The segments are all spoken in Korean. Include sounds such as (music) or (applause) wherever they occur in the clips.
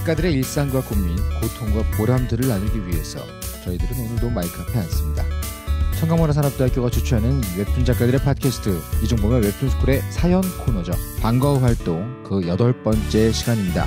작가들의 일상과 고민, 고통과 보람들을 나누기 위해서 저희들은 오늘도 마이크 앞에 앉습니다. 청강문화 산업대학교가 주최하는 웹툰 작가들의 팟캐스트 이종범의 웹툰스쿨의 사연 코너죠. 방과 후 활동 그 여덟 번째 시간입니다.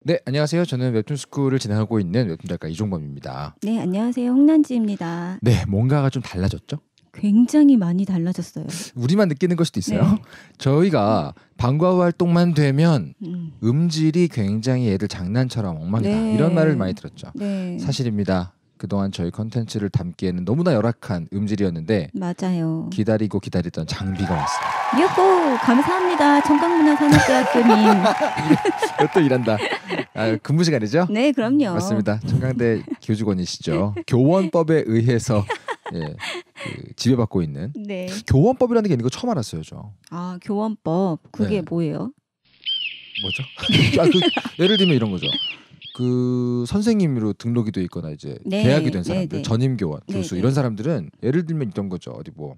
네, 안녕하세요. 저는 웹툰 스쿨을 진행하고 있는 웹툰 작가 이종범입니다. 네, 안녕하세요. 홍난지입니다. 네, 뭔가가 좀 달라졌죠? 굉장히 많이 달라졌어요. 우리만 느끼는 걸 수도 있어요. 네. (laughs) 저희가 방과 후 활동만 되면 음. 질이 굉장히 애들 장난처럼 엉망이다 네. 이런 말을 많이 들었죠. 네. 사실입니다. 그동안 저희 컨텐츠를 담기에는 너무나 열악한 음질이었는데 맞아요. 기다리고 기다리던 장비가 왔습니다. 유호 감사합니다. 청강문화산업대학교님. (laughs) 또 일한다. 아, 근무 시간이죠? 네, 그럼요. 맞습니다. 청강대 교직원이시죠. 교원법에 의해서 예, 그 지배받고 있는 네. 교원법이라는 게 있는 거 처음 알았어요, 저. 아, 교원법. 그게 네. 뭐예요? 뭐죠? (laughs) 아, 그, 예를 들면 이런 거죠. 그 선생님으로 등록이 돼 있거나 이제 네. 계약이 된 사람들, 네, 네. 전임 교원, 네, 교수 이런 사람들은 예를 들면 이런 거죠. 어디 뭐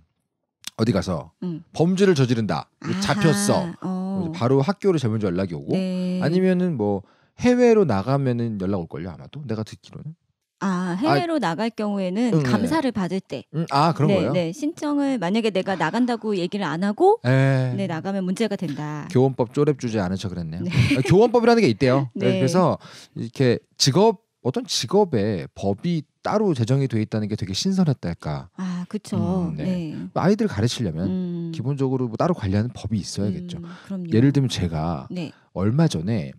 어디 가서 음. 범죄를 저지른다 잡혔어 어. 뭐 바로 학교로 재면조 연락이 오고 네. 아니면은 뭐 해외로 나가면은 연락 올걸요 아마도 내가 듣기로는 아, 아 해외로 아, 나갈 경우에는 응, 음, 네. 감사를 네. 받을 때. 음, 아, 그런 네, 거예요? 네 신청을 만약에 내가 나간다고 얘기를 안 하고 예. 네, 나가면 문제가 된다. 교원법 쪼렙 주지 않은 척 그랬네요. 네. 아, 교원법이라는 게 있대요. (laughs) 네. 그래서 이렇게 직업 어떤 직업에 법이 따로 제정이 돼 있다는 게 되게 신선했달까. 아, 그렇죠. 음, 네. 네. 아이들을 가르치려면 음. 기본적으로 뭐 따로 관리하는 법이 있어야겠죠. 음, 예를 들면 제가 네. 얼마 전에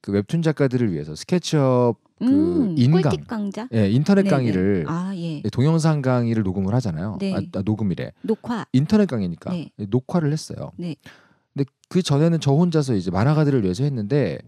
그 웹툰 작가들을 위해서 스케치업 그 음, 인강, 강좌? 예, 인터넷 네네. 네. 강의를 아, 예. 예 동영상 강의를 녹음을 하잖아요. 네. 아, 아 녹음이래. 녹화. 인터넷 강의니까 네. 예, 녹화를 했어요. 네. 근데 그 전에는 저 혼자서 이제 만화가들을 위해서 했는데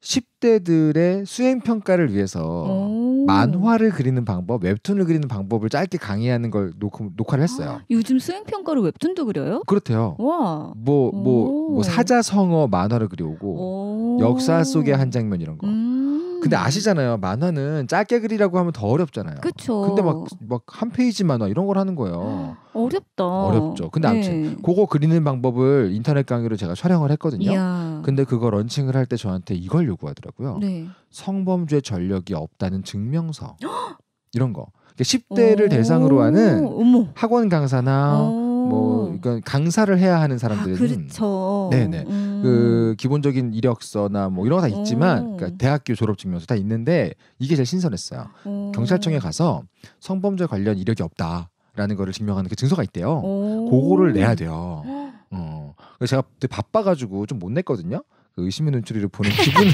10대들의 수행 평가를 위해서 오. 만화를 그리는 방법, 웹툰을 그리는 방법을 짧게 강의하는 걸 녹음, 녹화를 했어요. 아, 요즘 수행 평가로 웹툰도 그려요? 그렇대요. 와. 뭐뭐 뭐, 뭐, 뭐 사자성어 만화를 그려오고 오. 역사 속의 한 장면 이런 거. 음. 근데 아시잖아요. 만화는 짧게 그리라고 하면 더 어렵잖아요. 그쵸. 근데 막 막 한 페이지 만화 이런 걸 하는 거예요. 어렵다. 어렵죠. 근데 아무튼 네. 그거 그리는 방법을 인터넷 강의로 제가 촬영을 했거든요. 이야. 근데 그거 런칭을 할 때 저한테 이걸 요구하더라고요. 네. 성범죄 전력이 없다는 증명서. (gasps) 이런 거. 그 그러니까 10대를 대상으로 하는 어머. 학원 강사나 어. 뭐 그러니까 강사를 해야 하는 아, 사람들은 아, 그렇죠. 네네 음. 그 기본적인 이력서나 뭐 이런 거 다 있지만 그러니까 대학교 졸업 증명서 다 있는데 이게 제일 신선했어요. 오. 경찰청에 가서 성범죄 관련 이력이 없다라는 거를 증명하는 그 증서가 있대요. 오. 그거를 내야 돼요. (gasps) 어. 제가 바빠가지고 좀 못 냈거든요. 그 의심의 눈초리를 보는 (laughs) 기분.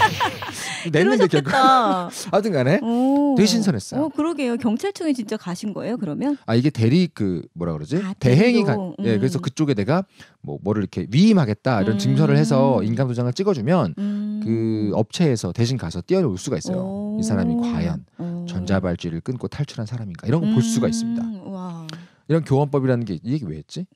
냈는데 결국 아무튼간에 대 신선했어요. 오, 그러게요. 경찰청에 진짜 가신 거예요 그러면? 아 이게 대리 그 뭐라 그러지 아, 대행이 가. 음. 예, 그래서 그쪽에 내가 뭐 뭐를 이렇게 위임하겠다 이런 음. 증서를 해서 인감 도장을 찍어주면 음. 그 업체에서 대신 가서 뛰어올 수가 있어요. 오. 이 사람이 과연 오. 전자발찌를 끊고 탈출한 사람인가 이런 거볼 수가 있습니다. 음, 와. 이런 교환법이라는게 이게 왜 했지?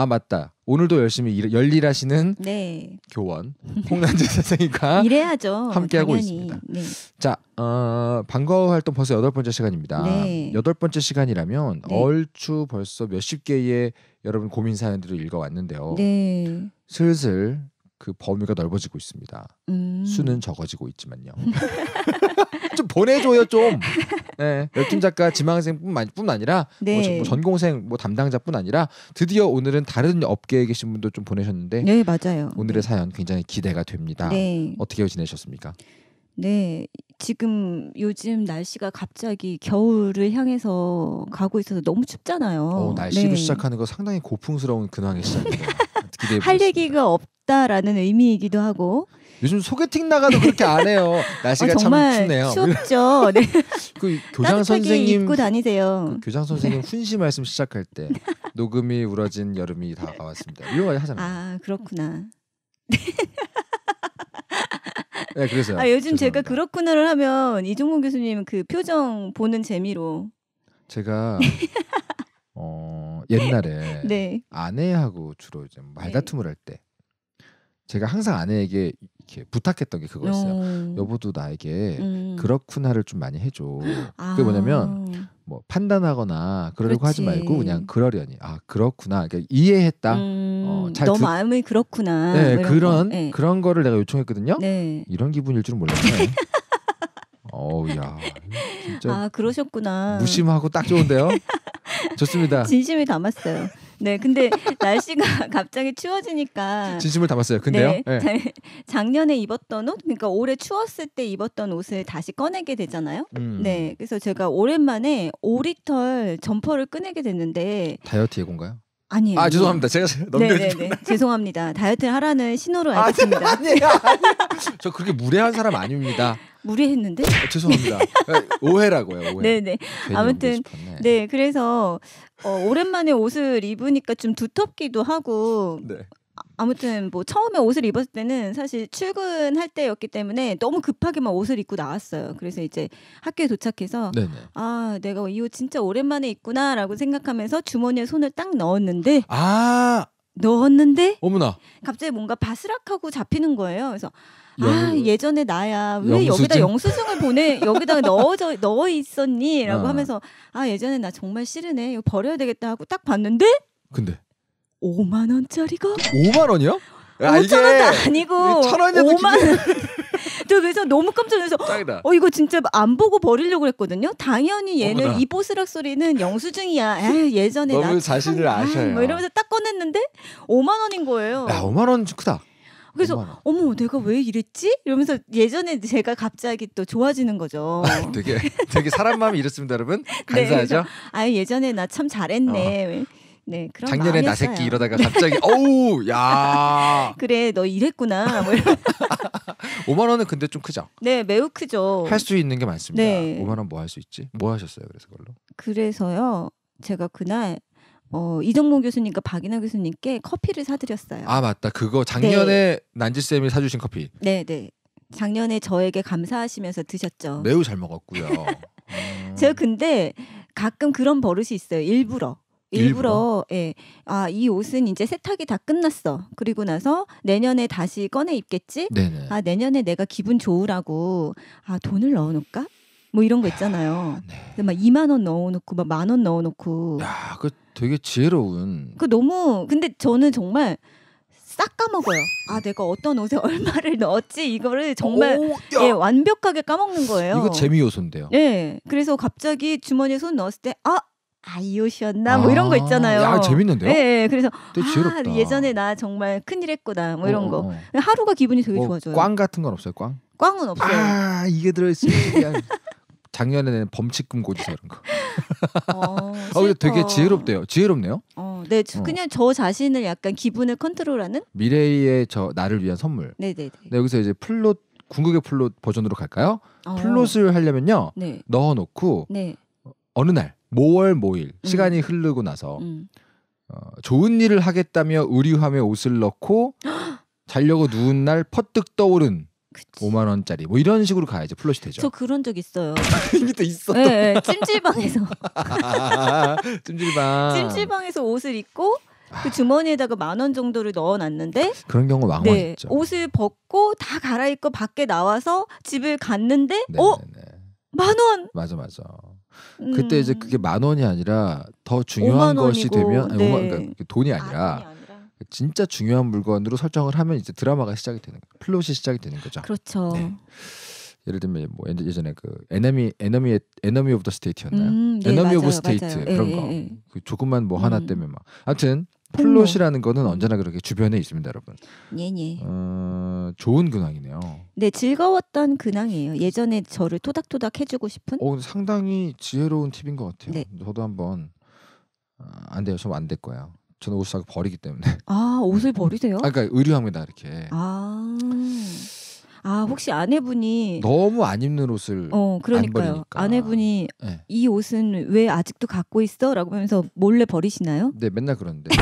아 맞다. 오늘도 열심히 일, 열일하시는 네. 교원 홍난지 (laughs) 선생님과 일해야죠. 함께하고 있습니다. 네. 자, 어, 방과후 활동 벌써 여덟 번째 시간입니다. 네. 여덟 번째 시간이라면 네. 얼추 벌써 몇십 개의 여러분 고민 사연들을 읽어왔는데요. 네. 슬슬 그 범위가 넓어지고 있습니다. 음. 수는 적어지고 있지만요. (laughs) 좀 보내줘요 좀. 네, 열팀 작가 지망생뿐만 아니라 뭐 네. 뭐 전공생 뭐 담당자뿐 아니라 드디어 오늘은 다른 업계에 계신 분도 좀 보내셨는데 네 맞아요. 오늘의 네. 사연 굉장히 기대가 됩니다. 네. 어떻게 지내셨습니까? 네, 지금 요즘 날씨가 갑자기 겨울을 향해서 가고 있어서 너무 춥잖아요. 오, 어, 날씨로 네. 시작하는 거 상당히 고풍스러운 근황이시작이요 기대해 할 얘기가 없다라는 의미이기도 하고 요즘 소개팅 나가도 그렇게 안 해요. (laughs) 어, 날씨가 어, 정말 참 춥네요. 춥죠. (laughs) 네. 그 교장 선생님 입고 다니세요. 그 교장 선생님 훈시 말씀 시작할 때 (laughs) 녹음이 우러진 여름이 다가왔습니다. 이거 하잖아요. 아 그렇구나. 음. 네, 그래서요. 아 요즘 죄송합니다. 제가 그렇구나를 하면 이종문 교수님 그 표정 보는 재미로 제가 어, 옛날에 (laughs) 네. 아내하고 주로 이제 뭐 네. 말다툼을 할 때 제가 항상 아내에게 이렇게 부탁했던 게 그거였어요. 어. 여보도 나에게 음. 그렇구나를 좀 많이 해줘. 아. 그게 뭐냐면 뭐 판단하거나 그러려고 그렇지. 하지 말고 그냥 그러려니 아 그렇구나 그러니까 이해했다. 음. 어, 잘너 두... 마음이 그렇구나. 네 뭐 그런 네. 그런 거를 내가 요청했거든요. 네. 이런 기분일 줄은 몰랐네. (laughs) 어우야 진짜 아 그러셨구나. 무심하고 딱 좋은데요. (laughs) 좋습니다. 진심을 담았어요. 네, 근데 날씨가 (laughs) 갑자기 추워지니까 진심을 담았어요. 근데요? 네, 네. 작년에 입었던 옷, 그러니까 올해 추웠을 때 입었던 옷을 다시 꺼내게 되잖아요. 음. 네, 그래서 제가 오랜만에 오리털 점퍼를 꺼내게 됐는데 다이어트 예고인가요? 아니에요. 아 죄송합니다. 제가 네, 넘겨드렸네. 네. 죄송합니다. 다이어트 하라는 신호로 아, 알겠습니다. 아, 아니에요. 아니에요. (laughs) 저 그렇게 무례한 사람 아닙니다. 무례했는데? 아, 죄송합니다. 오해라고요. 오해. 네네. 네. 아무튼 네 그래서 어, 오랜만에 옷을 입으니까 좀 두텁기도 하고 네. 아무튼 뭐 처음에 옷을 입었을 때는 사실 출근할 때였기 때문에 너무 급하게만 옷을 입고 나왔어요. 그래서 이제 학교에 도착해서 네네. 아 내가 이 옷 진짜 오랜만에 입구나라고 생각하면서 주머니에 손을 딱 넣었는데 아 넣었는데 어머나 갑자기 뭔가 바스락하고 잡히는 거예요. 그래서 아 예전에 나야 왜 영수증? 여기다 영수증을 보내 여기다가 넣어져 넣어 있었니라고 아. 하면서 아 예전에 나 정말 싫으네 이거 버려야 되겠다 하고 딱 봤는데 근데 5만 원짜리가? 5만 원이요? 야, 5천 원도 아니고 5만 원. (laughs) 저 그래서 너무 깜짝 놀라서 짱이다. 어 이거 진짜 안 보고 버리려고 그랬거든요. 당연히 얘는 어머나. 이 보스락 소리는 영수증이야. 에이, 예전에 너무 나 자신을 참, 아, 아셔요. 뭐 이러면서 딱 꺼냈는데 5만 원인 거예요. 야, 5만 원 크다. 그래서 어머 내가 왜 이랬지? 이러면서 예전에 제가 갑자기 또 좋아지는 거죠. (laughs) 아, 되게 되게 사람 마음이 이렇습니다, 여러분. (laughs) 네, 감사하죠. 네, 아 예전에 나 참 잘했네. 어. 네, 그런 작년에 나 새끼 이러다가 네. 갑자기 (laughs) 어우 야 그래 너 이랬구나 뭐 5만 (laughs) 원은 근데 좀 크죠? 네 매우 크죠. 할 수 있는 게 많습니다. 네. 5만 원 뭐 할 수 있지? 뭐 하셨어요? 그래서 그걸로? 그래서요 제가 그날 어, 이정모 교수님과 박인하 교수님께 커피를 사드렸어요. 아 맞다 그거 작년에 네. 난지 쌤이 사주신 커피. 네네 네. 작년에 저에게 감사하시면서 드셨죠. 매우 잘 먹었고요. 음. (laughs) 제가 근데 가끔 그런 버릇이 있어요. 일부러. 일부러, 예. 아, 이 옷은 이제 세탁이 다 끝났어. 그리고 나서 내년에 다시 꺼내 입겠지? 네네. 아, 내년에 내가 기분 좋으라고 아, 돈을 넣어 놓을까? 뭐 이런 거 있잖아요. 네. 막 2만 원 넣어 놓고 막만원 넣어 놓고 야, 그 되게 지혜로운. 그 너무 근데 저는 정말 싹 까먹어요. 아 내가 어떤 옷에 (laughs) 얼마를 넣었지 이거를 정말 오, 어, 예, 완벽하게 까먹는 거예요. 이거 재미 요소인데요. 네, 예. 그래서 갑자기 주머니에 손 넣었을 때아 뭐 아 이웃이었나 뭐 이런 거 있잖아요. 야 재밌는데요? 네, 그래서 아, 예전에 나 정말 큰일 했구나 뭐 어, 이런 거. 어, 어. 네, 하루가 기분이 되게 뭐, 좋아져요. 꽝 같은 건 없어요, 꽝? 꽝은 없어요. 아 이게 들어있으면 (laughs) 작년에는 범칙금 고지서 이런 거. 어, 어, (laughs) 되게 지혜롭대요. 지혜롭네요. 어, 네, 저, 그냥 어. 저 자신을 약간 기분을 컨트롤하는 미래의 저 나를 위한 선물. 네, 네, 네, 네. 여기서 이제 플롯 궁극의 플롯 버전으로 갈까요? 어. 플롯을 하려면요. 네. 넣어놓고 네. 어느 날 5월 5일 음. 시간이 흐르고 나서 음. 어, 좋은 일을 하겠다며 의류함에 옷을 넣고 (gasps) 자려고 누운 날 퍼뜩 떠오른 그치. 5만 원짜리 뭐 이런 식으로 가야지 플러시 되죠. 저 그런 적 있어요. (laughs) 이게 또 있어. 네, 네, 찜질방에서. (laughs) 찜질방. 찜질방에서 옷을 입고 그 주머니에다가 만 원 정도를 넣어놨는데 그런 경우 왕왕 네, 있죠. 옷을 벗고 다 갈아입고 밖에 나와서 집을 갔는데 네네네. 어? 네, 네. 만 원. 맞아 맞아. 그때 이제 음. 그게 만 원이 아니라 더 중요한 것이 되면 아니, 네. 5만, 그러니까 돈이 아니라 아, 진짜 중요한 물건으로 설정을 하면 이제 드라마가 시작이 되는 거예요. 플롯이 시작이 되는 거죠. 그렇죠. 네. 예를 들면 뭐 예전에 그 에너미 에너미 에너미 오브 더 스테이트였나요? 에너미 오브 스테이트 그런 예, 거. 예, 예. 그 조금만 뭐 하나 음. 때문에 막. 하여튼 플롯이라는 거는 언제나 그렇게 주변에 있습니다, 여러분. 예예. 예. 어, 좋은 근황이네요. 네, 즐거웠던 근황이에요. 예전에 저를 토닥토닥 해주고 싶은. 어, 상당히 지혜로운 팁인 것 같아요. 네. 저도 한번 어, 안 돼요, 저 안될 거예요. 저는 옷을 버리기 때문에. 아, 옷을 버리세요? 아, 그러니까 의류합니다, 이렇게. 아. 아 혹시 아내분이 너무 안 입는 옷을 어 그러니까요 아내분이 네. 이 옷은 왜 아직도 갖고 있어라고 하면서 몰래 버리시나요? 네 맨날 그런데 (laughs)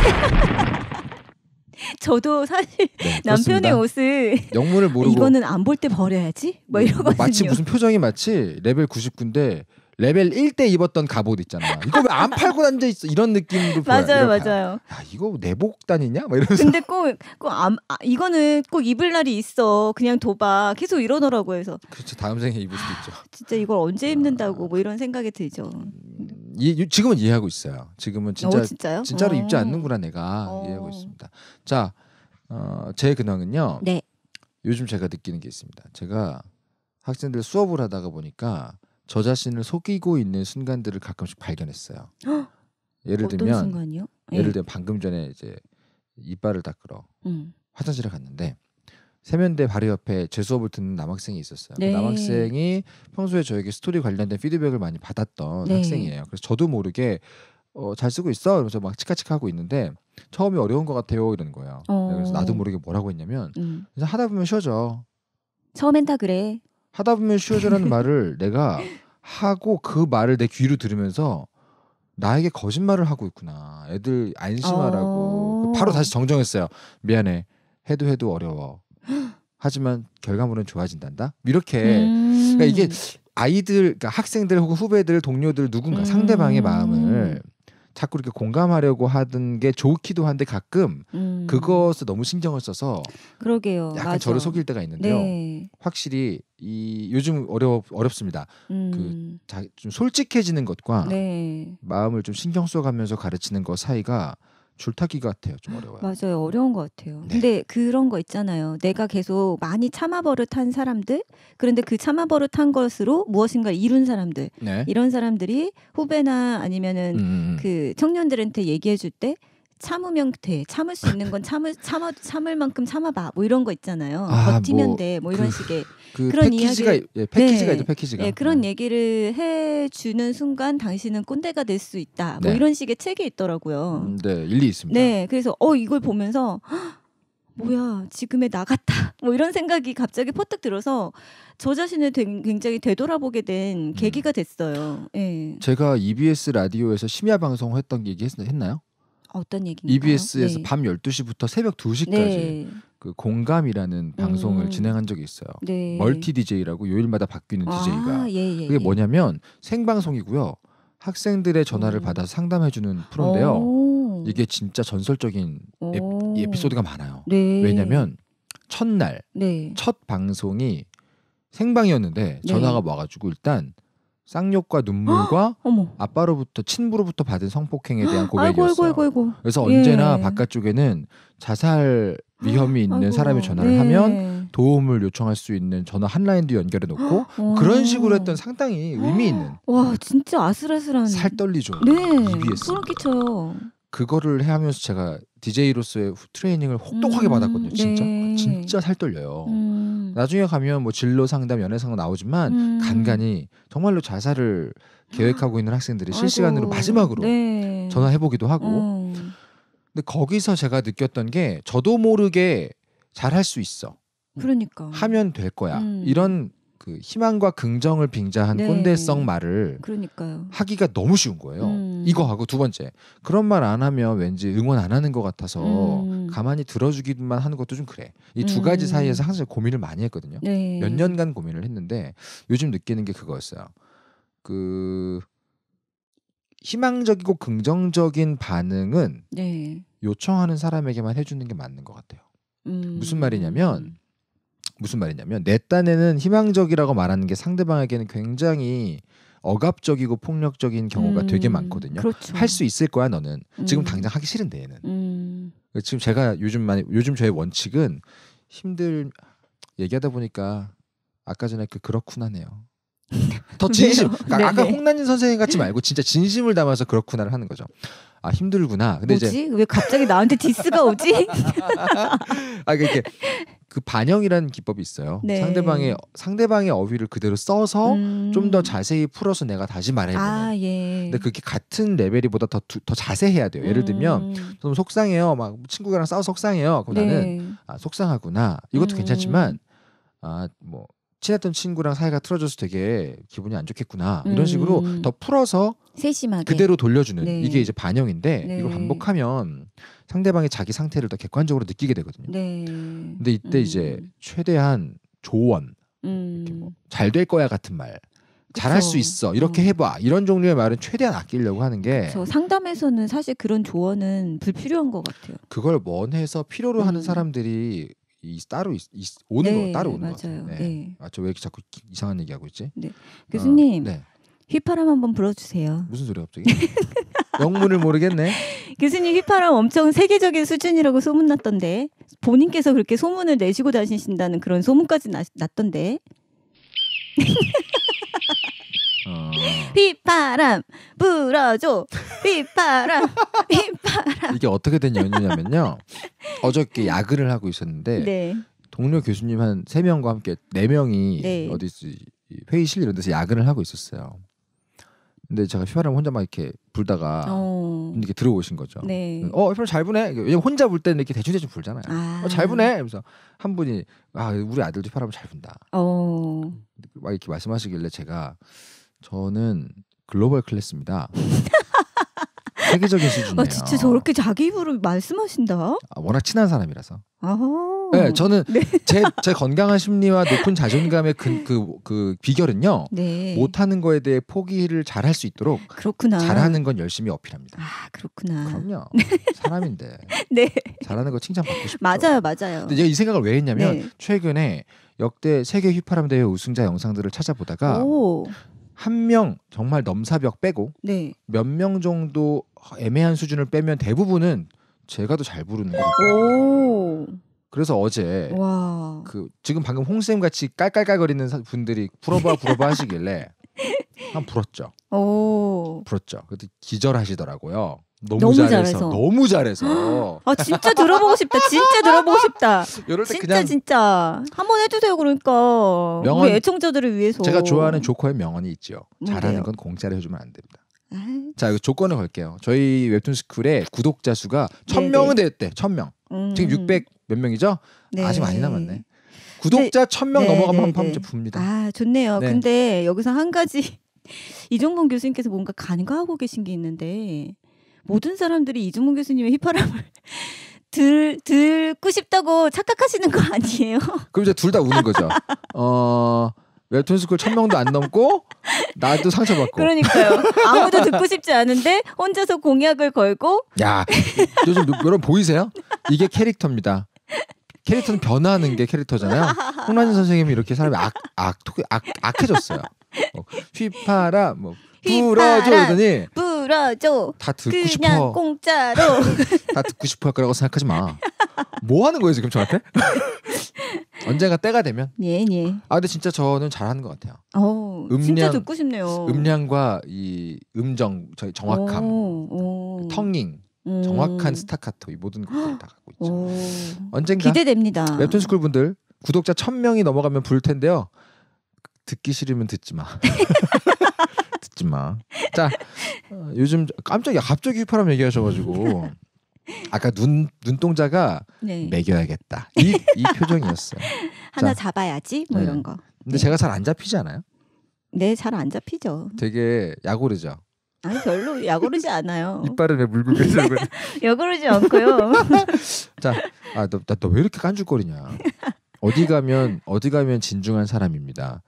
저도 사실 네, 남편의 그렇습니다. 옷을 이거는 안 볼 때 버려야지 뭐 네, 이러거든요. 마치 무슨 표정이 마치 레벨 99인데 레벨 1 때 입었던 갑옷 있잖아. 이거 왜 안 팔고 앉아 있어? 이런 느낌으로 맞아요, 보여요. 맞아요. 야, 이거 내복 다니냐? 막 이러면서. 근데 꼭꼭 아, 이거는 꼭 입을 날이 있어. 그냥 도박 계속 이러더라고 해서. 그렇죠. 다음 생에 입을 수도 있죠. 아, 진짜 이걸 언제 입는다고 뭐 이런 생각이 들죠. 음, 이, 지금은 이해하고 있어요. 지금은 어, 진짜 오, 진짜로 오. 어. 입지 않는구나 내가 오. 어. 이해하고 있습니다. 자, 어, 제 근황은요. 네. 요즘 제가 느끼는 게 있습니다. 제가 학생들 수업을 하다가 보니까 저 자신을 속이고 있는 순간들을 가끔씩 발견했어요. (gasps) 예를 들면 예. 예를 들면 방금 전에 이제 이빨을 닦으러 음. 화장실에 갔는데 세면대 바로 옆에 제 수업을 듣는 남학생이 있었어요. 그 네. 그 남학생이 평소에 저에게 스토리 관련된 피드백을 많이 받았던 네. 학생이에요. 그래서 저도 모르게 어, 잘 쓰고 있어 이러면서 막 치카치카 하고 있는데 처음이 어려운 것 같아요 이러는 거예요. 네, 어. 그래서 나도 모르게 뭐라고 했냐면 음. 하다 보면 쉬어져 처음엔 다 그래. 하다 보면 쉬워져라는 (laughs) 말을 내가 하고 그 말을 내 귀로 들으면서 나에게 거짓말을 하고 있구나. 애들 안심하라고. 그 바로 다시 어. 정정했어요. 미안해. 해도 해도 어려워. 하지만 결과물은 좋아진단다. 이렇게 음. 그러니까 이게 음. 아이들, 그러니까 학생들 혹은 후배들, 동료들 누군가 음. 상대방의 마음을 자꾸 이렇게 공감하려고 하던 게 좋기도 한데 가끔 음. 그것을 너무 신경을 써서 그러게요. 약간 맞아. 저를 속일 때가 있는데요. 네. 확실히 이 요즘 어려 어렵습니다. 그 음. 그좀 솔직해지는 것과 네. 마음을 좀 신경 써가면서 가르치는 것 사이가 줄타기 같아요. 좀 어려워요. 맞아요. 어려운 것 같아요. 네. 근데 그런 거 있잖아요. 내가 네. 계속 많이 참아 버릇한 사람들, 그런데 그 참아 버릇한 것으로 무엇인가 를 이룬 사람들, 네. 이런 사람들이 후배나 아니면은 음. 음, 음. 그 청년들한테 얘기해 줄때 참으면 돼. 참을 수 있는 건 참을 참아 참을 만큼 참아봐. 뭐 이런 거 있잖아요. 아, 뭐 버티면 뭐, 돼. 뭐 이런 그, 식의 그 그런 패키지가, 이야기. 예, 패키지가 네, 있 패키지가. 예, 그런 어. 얘기를 해 주는 순간 당신은 꼰대가 될 수 있다. 뭐 네. 이런 식의 책이 있더라고요. 음, 네, 일리 있습니다. 네, 그래서 어 이걸 보면서 헉, 뭐야 지금의 나 같다. (laughs) 뭐 이런 생각이 갑자기 퍼뜩 들어서 저 자신을 굉장히 되돌아보게 된 음. 계기가 됐어요. 예. 제가 EBS 라디오에서 심야 방송했던 얘기 했, 했나요? 어떤 얘기인가요? EBS에서 네. 밤 12시부터 새벽 2시까지 네. 그 공감이라는 방송을 음. 진행한 적이 있어요. 네. 멀티 DJ라고 요일마다 바뀌는 아, DJ가 예, 예, 예, 그게 뭐냐면 생방송이고요. 학생들의 전화를 음. 받아서 상담해주는 프로인데요. 오. 이게 진짜 전설적인 오. 에피소드가 많아요. 네. 왜냐면 첫날 네. 첫 방송이 생방이었는데 전화가 네. 와가지고 일단 쌍욕과 눈물과 (gasps) 아빠로부터 친부로부터 받은 성폭행에 대한 (gasps) 고백이었어요. 아이고, 아이고, 아이고. 그래서 언제나 예. 바깥쪽에는 자살 위험이 있는 사람이 전화를 네. 하면 도움을 요청할 수 있는 전화 한 라인도 연결해 놓고 (gasps) 그런 식으로 했던 상당히 의미 있는 와 진짜 아슬아슬한 살 떨리죠. 네, 소름 끼쳐요. 그거를 해하면서 제가 DJ로서의 트레이닝을 혹독하게 음, 받았거든요. 진짜 네. 아, 진짜 살떨려요. 음. 나중에 가면 뭐 진로 상담, 연애 상담 나오지만 음. 간간이 정말로 자살을 계획하고 있는 학생들이 아이고. 실시간으로 마지막으로 네. 전화해 보기도 하고. 어. 근데 거기서 제가 느꼈던 게 저도 모르게 잘할 수 있어. 그러니까 하면 될 거야. 음. 이런 그 희망과 긍정을 빙자한 네. 꼰대성 말을 그러니까요. 하기가 너무 쉬운 거예요. 음. 이거 하고 두 번째 그런 말 안 하면 왠지 응원 안 하는 것 같아서 음. 가만히 들어주기만 하는 것도 좀 그래 이두 음. 가지 사이에서 항상 고민을 많이 했거든요 네. 몇 년간 고민을 했는데 요즘 느끼는 게 그거였어요 그 희망적이고 긍정적인 반응은 네. 요청하는 사람에게만 해주는 게 맞는 것 같아요 음. 무슨 말이냐면 무슨 말이냐면 내 딴에는 희망적이라고 말하는 게 상대방에게는 굉장히 억압적이고 폭력적인 경우가 음, 되게 많거든요. 그렇죠. 할수 있을 거야 너는. 지금 음. 당장 하기 싫은데 얘는. 음. 그러니까 지금 제가 요즘 많이 요즘 저의 원칙은 힘들 얘기하다 보니까 아까 전에 그 그렇구나네요. (laughs) 더 진심. 그까 그러니까 아까 홍난진 선생님 같지 말고 진짜 진심을 담아서 그렇구나를 하는 거죠. 아 힘들구나. 근데 뭐지? 이제 왜 갑자기 나한테 디스가 오지? (laughs) 아 그러니까 이게 그 반영이라는 기법이 있어요. 네. 상대방의 상대방의 어휘를 그대로 써서 음. 좀더 자세히 풀어서 내가 다시 말해보는. 아, 예. 근데 그게 같은 레벨이보다 더 더 자세해야 돼요. 예를 들면 음. 좀 속상해요. 막 친구랑 싸워 속상해요. 그럼 네. 나는 아, 속상하구나. 이것도 음. 괜찮지만 아 뭐 친했던 친구랑 사이가 틀어져서 되게 기분이 안 좋겠구나 이런 식으로 음. 더 풀어서 세심하게 그대로 돌려주는 네. 이게 이제 반영인데 네. 이걸 반복하면 상대방이 자기 상태를 더 객관적으로 느끼게 되거든요. 네. 근데 이때 음. 이제 최대한 조언, 뭐 음. 잘될 거야 같은 말. 잘할 수 있어 이렇게 음. 해봐 이런 종류의 말은 최대한 아끼려고 하는 게 그쵸. 상담에서는 사실 그런 조언은 불필요한 것 같아요. 그걸 원해서 필요로 음. 하는 사람들이 이, 따로 있, 있, 오는 네, 거 따로 오는 거 같아요. 네. 네. 아저왜 이렇게 자꾸 이상한 얘기하고 있지? 네. 교수님 어, 네. 휘파람 한번 불어주세요. 무슨 소리 갑자기? (laughs) 영문을 모르겠네. 교수님 휘파람 엄청 세계적인 수준이라고 소문났던데 본인께서 그렇게 소문을 내시고 다니신다는 그런 소문까지 나, 났던데. 어. 휘파람 불어줘 휘파람 (laughs) 휘파람 이게 어떻게 된 연유냐면요 어저께 야근을 하고 있었는데 네. 동료 교수님 한 세명과 함께 네명이 네. 어디 회의실 이런 데서 야근을 하고 있었어요 근데 제가 휘파람 혼자 막 이렇게 불다가 어. 이렇게 들어오신 거죠. 네. 어 휘파람 잘 부네. 왜냐면 혼자 불 때는 이렇게 대충대충 불잖아요. 아. 어, 잘 부네. 그래서 한 분이 아 우리 아들도 휘파람 잘 분다. 어. 막 이렇게 말씀하시길래 제가 저는 글로벌 클래스입니다. (laughs) 세계적인 수준이에요. 아, 진짜 저렇게 자기 입으로 말씀하신다. 아, 워낙 친한 사람이라서. 아하. 네, 저는 제제 네. (laughs) 건강한 심리와 높은 자존감의 그, 그, 그 비결은요. 네. 못하는 거에 대해 포기를 잘할 수 있도록 그렇구나. 잘하는 건 열심히 어필합니다. 아 그렇구나. 그럼요. 네. 사람인데. (laughs) 네. 잘하는 거 칭찬 받고 싶죠. 맞아요, 맞아요. 근데 제가 이 생각을 왜 했냐면 네. 최근에 역대 세계 휘파람 대회 우승자 영상들을 찾아보다가 오. 한명 정말 넘사벽 빼고 네. 몇명 정도 애매한 수준을 빼면 대부분은 제가 더 잘 부르는 것 같아요. 그래서 어제 와. 그 지금 방금 홍쌤 같이 깔깔깔거리는 분들이 불어봐 불어봐 하시길래 (laughs) 한 불었죠. 오. 불었죠. 그때 기절하시더라고요. 너무, 너무 잘해서, 잘해서, 너무 잘해서 아 진짜 들어보고 싶다 진짜 들어보고 싶다 진짜 진짜 한 번 해주세요 그러니까 명언, 우리 애청자들을 위해서 제가 좋아하는 조커의 명언이 있죠 잘하는 건 공짜로 해주면 안 됩니다 아. 자 이거 조건을 걸게요 저희 웹툰 스쿨의 구독자 수가 천명은 됐대 천명 음. 지금 600몇 음. 명이죠? 네. 아직 많이 남았네. 네. 구독자 네. 1000명 네, 넘어가면 네, 네. 봅니다. 아, 좋네요. 네. 근데 여기서 한 가지 (laughs) 이종범 교수님께서 뭔가 간과하고 계신 게 있는데 모든 사람들이 이종범 교수님의 휘파람을 (laughs) 들, 듣고 싶다고 착각하시는 거 아니에요? 그럼 이제 둘 다 우는 거죠. (laughs) 어... 웹툰스쿨 천 명도 안 넘고 나도 상처받고. 그러니까요. 아무도 듣고 싶지 않은데 혼자서 공약을 걸고. 야 요즘 여러분 보이세요? 이게 캐릭터입니다. 캐릭터는 변하는 게 캐릭터잖아요. 홍란진 선생님이 이렇게 사람이 악, 악, 악, 악 악해졌어요. 뭐, 휘파라, 뭐, 불러져 그러더니 불러져다 듣고 싶어 공짜로 (laughs) 다 듣고 싶어 할 거라고 생각하지 마 뭐 하는 거예요 지금 저한테 (laughs) 언젠가 때가 되면 예예 예. 아 근데 진짜 저는 잘하는 것 같아요 오, 어, 음량 진짜 듣고 싶네요 음량과 이 음정 저희 정확함 오, 오. 텅잉 음. 정확한 스타카토 이 모든 것을다 갖고 있죠 언젠가 기대됩니다 웹툰 스쿨 분들 구독자 천명이 넘어가면 불 텐데요 듣기 싫으면 듣지 마 (laughs) 마. 자 어, 요즘 깜짝이야 갑자기 휘파람 얘기하셔가지고 아까 눈 눈동자가 네. 매겨야겠다 이, 이 표정이었어요. (laughs) 하나 자, 잡아야지 뭐 네. 이런 거. 근데 네. 제가 잘 안잡히지않아요 네, 잘 안 잡히죠. 되게 야구르죠. 아니 별로 야구르지 않아요. (laughs) 이빨을 왜 물고 계세요? 야구르지 (laughs) 않고요. 자, 아 너 너 왜 이렇게 깐죽거리냐? 어디 가면 어디 가면 진중한 사람입니다.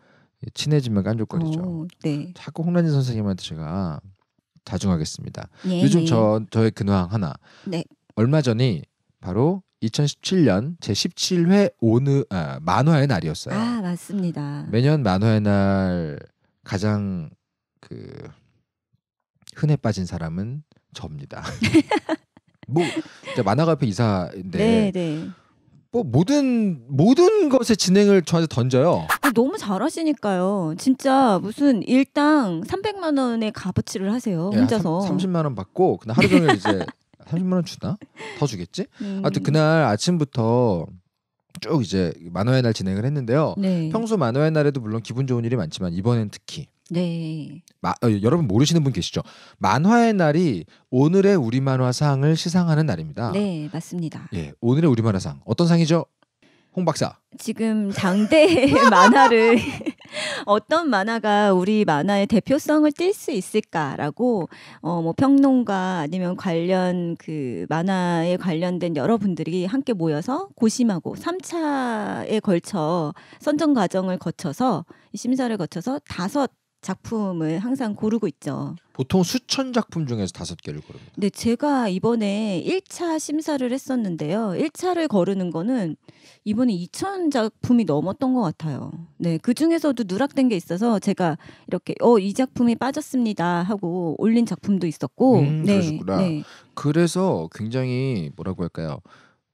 친해지면 깐족거리죠. 어, 네. 자꾸 홍란진 선생님한테 제가 자중하겠습니다. 예, 요즘 예. 저 저의 근황 하나. 네. 얼마 전이 바로 2017년 제 17회 오느 아, 만화의 날이었어요. 아 맞습니다. 매년 만화의 날 가장 그 흔해 빠진 사람은 접니다. (laughs) 뭐 만화가 앞에 이사인데 네, 네. 뭐 모든 모든 것의 진행을 저한테 던져요. 아, 너무 잘하시니까요. 진짜 무슨 일당 300만 원의 값어치를 하세요. 예, 혼자서. 3, 30만 원 받고 그날 하루 종일 이제 30만 (laughs) 원 주나? 더 주겠지? 음. 아무튼 그날 아침부터 쭉 이제 만화의 날 진행을 했는데요. 네. 평소 만화의 날에도 물론 기분 좋은 일이 많지만 이번엔 특히 네. 마, 어, 여러분 모르시는 분 계시죠? 만화의 날이 오늘의 우리 만화상을 시상하는 날입니다. 네, 맞습니다. 예, 오늘의 우리 만화상 어떤 상이죠? 홍 박사. 지금 당대의 (laughs) 만화를 (laughs) 어떤 만화가 우리 만화의 대표성을 띨 수 있을까라고 어 뭐 평론가 아니면 관련 그 만화에 관련된 여러분들이 함께 모여서 고심하고 3차에 걸쳐 선정 과정을 거쳐서 심사를 거쳐서 다섯 작품을 항상 고르고 있죠. 보통 수천 작품 중에서 다섯 개를 고릅니다. 네, 제가 이번에 1차 심사를 했었는데요. 1차를 거르는 거는 이번에 2천 작품이 넘었던 것 같아요. 네, 그 중에서도 누락된 게 있어서 제가 이렇게 어 이 작품이 빠졌습니다 하고 올린 작품도 있었고. 음, 네, 그러셨구나. 네. 그래서 굉장히 뭐라고 할까요?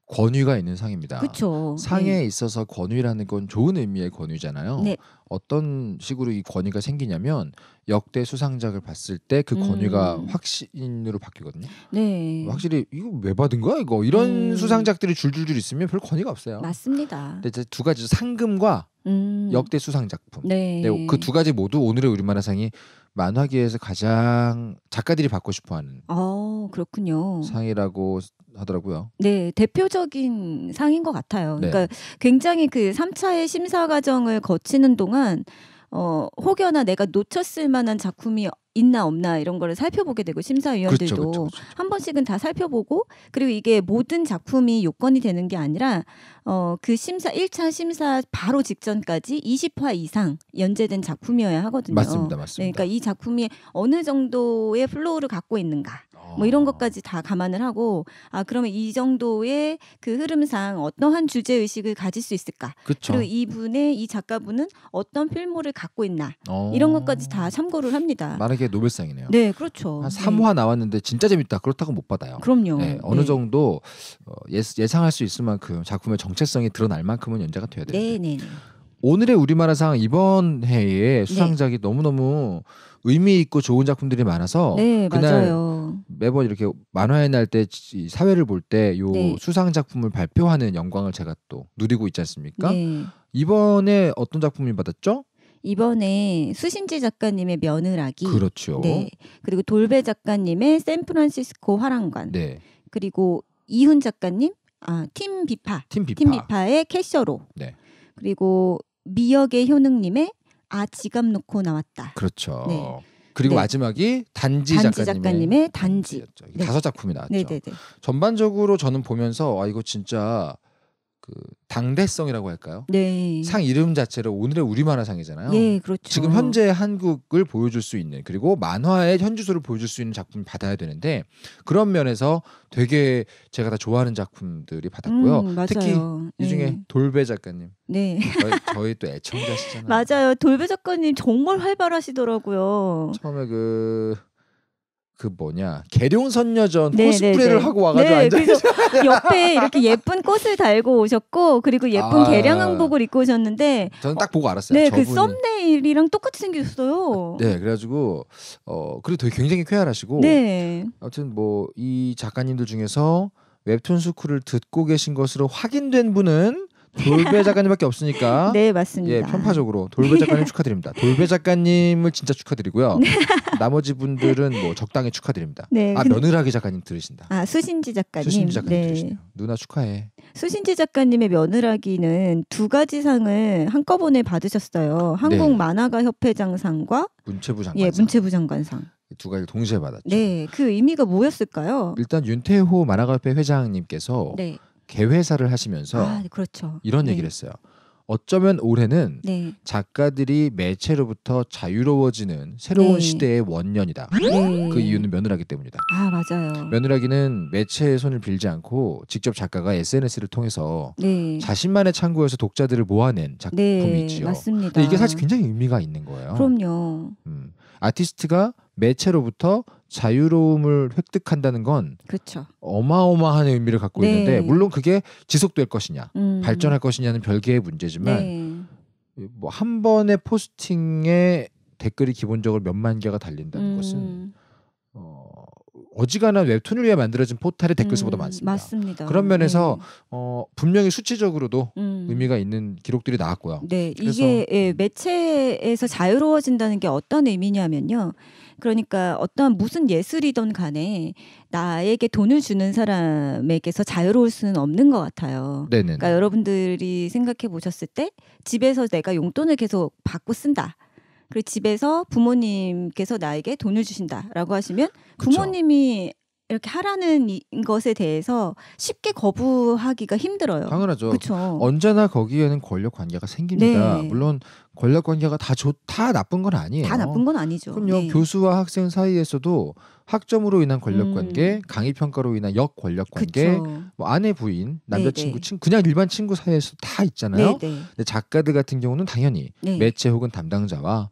권위가 있는 상입니다. 그쵸. 상에 네. 있어서 권위라는 건 좋은 의미의 권위잖아요. 네. 어떤 식으로 이 권위가 생기냐면 역대 수상작을 봤을 때 그 권위가 음. 확신으로 바뀌거든요. 네. 확실히 이거 왜 받은 거야 이거 이런 음. 수상작들이 줄줄줄 있으면 별 권위가 없어요. 맞습니다. 근데 이제 두 가지 상금과 음. 역대 수상작품. 네. 네 그 두 가지 모두 오늘의 우리만화상이 만화계에서 가장 작가들이 받고 싶어하는. 아 그렇군요. 상이라고 하더라고요. 네, 대표적인 상인 것 같아요. 네. 그러니까 굉장히 그 3차의 심사 과정을 거치는 동안 어, 혹여나 내가 놓쳤을 만한 작품이 있나 없나 이런 거를 살펴보게 되고 심사위원들도 그렇죠, 그렇죠, 그렇죠. 한 번씩은 다 살펴보고 그리고 이게 모든 작품이 요건이 되는 게 아니라 어, 그 심사 1차 심사 바로 직전까지 20화 이상 연재된 작품이어야 하거든요. 맞습니다, 네, 맞습니다. 그러니까 이 작품이 어느 정도의 플로우를 갖고 있는가, 뭐 아. 이런 것까지 다 감안을 하고 아 그러면 이 정도의 그 흐름상 어떠한 주제 의식을 가질 수 있을까? 그쵸. 그리고 이분의 이 작가분은 어떤 필모를 갖고 있나 어. 이런 것까지 다 참고를 합니다. 만약에 노벨상이네요. 네, 그렇죠. 한 3화 네. 나왔는데 진짜 재밌다. 그렇다고 못 받아요. 그럼요. 네, 어느 네. 정도 어, 예, 예상할 수 있을 만큼 작품의 정 정체성이 드러날 만큼은 연재가 돼야 되는데 네, 네, 네. 오늘의 우리나라상 이번 해에 네. 수상작이 너무너무 의미 있고 좋은 작품들이 많아서 네, 그날 맞아요. 매번 이렇게 만화의 날때 사회를 볼때요 네. 수상 작품을 발표하는 영광을 제가 또 누리고 있지 않습니까? 네. 이번에 어떤 작품이 받았죠? 이번에 수신지 작가님의 며느라기 그렇죠. 네. 그리고 돌배 작가님의 샌프란시스코 화랑관. 네. 그리고 이훈 작가님 아, 팀 비파. 팀 비파. 팀 비파의 캐셔로. 네. 그리고 미역의 효능님의 아 지갑 놓고 나왔다. 그렇죠. 네. 그리고 네. 마지막이 단지, 단지 작가님의, 작가님의 단지 네. 다섯 작품이 나왔죠. 네네네. 네, 네. 전반적으로 저는 보면서 아 이거 진짜 그 당대성이라고 할까요? 네. 상 이름 자체로 오늘의 우리만화상이잖아요. 예, 그렇죠. 지금 현재 한국을 보여줄 수 있는 그리고 만화의 현주소를 보여줄 수 있는 작품을 받아야 되는데 그런 면에서 되게 제가 다 좋아하는 작품들이 받았고요. 음, 특히 이 중에 네. 예. 돌배 작가님. 네. 저희, 저희 또 애청자시잖아요. (laughs) 맞아요. 돌배 작가님 정말 활발하시더라고요. 처음에 그그 뭐냐 계룡선녀전 네, 네, 코스프레를 네. 하고 와가지고 네, 그래서 옆에 이렇게 예쁜 꽃을 달고 오셨고 그리고 예쁜 아, 계량한복을 입고 오셨는데 저는 딱 보고 알았어요. 네, 그 썸네일이랑 똑같이 생겼어요. 네, 그래가지고 어 그리고 되게 굉장히 쾌활하시고 네. 아무튼 뭐 이 작가님들 중에서 웹툰 스쿨을 듣고 계신 것으로 확인된 분은 돌배 작가님밖에 없으니까 (laughs) 네 맞습니다. 예 편파적으로 돌배 작가님 축하드립니다. 돌배 작가님을 진짜 축하드리고요. 네. (laughs) 나머지 분들은 뭐 적당히 축하드립니다. 네, 아 근데... 며느라기 작가님 들으신다. 아 수신지 작가님. 수신지 작가님 네. 들으시네요. 누나 축하해. 수신지 작가님의 며느라기는 두 가지 상을 한꺼번에 받으셨어요. 네. 한국 네. 만화가 협회장상과 문체부 장관상. 예 문체부 장관상. 두 가지 동시에 받았죠. 네, 그 의미가 뭐였을까요? 일단 윤태호 만화가협회 회장님께서 네. 개회사를 하시면서 아, 네, 그렇죠. 이런 네. 얘기를 했어요. 어쩌면 올해는 네. 작가들이 매체로부터 자유로워지는 새로운 네. 시대의 원년이다. 네. 그 이유는 며느라기 때문이다. 아 맞아요. 며느라기는 매체의 손을 빌지 않고 직접 작가가 SNS를 통해서 네. 자신만의 창구에서 독자들을 모아낸 작품이지요. 네, 맞습니다. 근데 이게 사실 굉장히 의미가 있는 거예요. 그럼요. 음. 아티스트가 매체로부터 자유로움을 획득한다는 건 그쵸. 그렇죠. 어마어마한 의미를 갖고 네. 있는데 물론 그게 지속될 것이냐 음. 발전할 것이냐는 별개의 문제지만 네. 뭐한 번의 포스팅에 댓글이 기본적으로 몇만 개가 달린다는 음. 것은 어, 어지간한 웹툰을 위해 만들어진 포탈의 댓글수보다 음, 많습니다. 맞습니다. 그런 면에서 네. 어, 분명히 수치적으로도 음. 의미가 있는 기록들이 나왔고요. 네, 이게 예, 음. 매체에서 자유로워진다는 게 어떤 의미냐면요. 그러니까 어떤 무슨 예술이든 간에 나에게 돈을 주는 사람에게서 자유로울 수는 없는 것 같아요. 네네. 그러니까 여러분들이 생각해 보셨을 때 집에서 내가 용돈을 계속 받고 쓴다. 그리고 집에서 부모님께서 나에게 돈을 주신다라고 하시면 부모님이 그렇죠. 이렇게 하라는 것에 대해서 쉽게 거부하기가 힘들어요. 당연하죠. 그쵸? 언제나 거기에는 권력 관계가 생깁니다. 네. 물론 권력 관계가 다, 좋, 다 나쁜 건 아니에요. 다 나쁜 건 아니죠. 그럼요. 네. 교수와 학생 사이에서도 학점으로 인한 권력 음. 관계, 음. 강의 평가로 인한 역 권력 관계, 뭐 아내 부인, 남자친구, 네, 네. 그냥 일반 친구 사이에서 다 있잖아요. 네네. 네. 근데 작가들 같은 경우는 당연히 매체 혹은 담당자와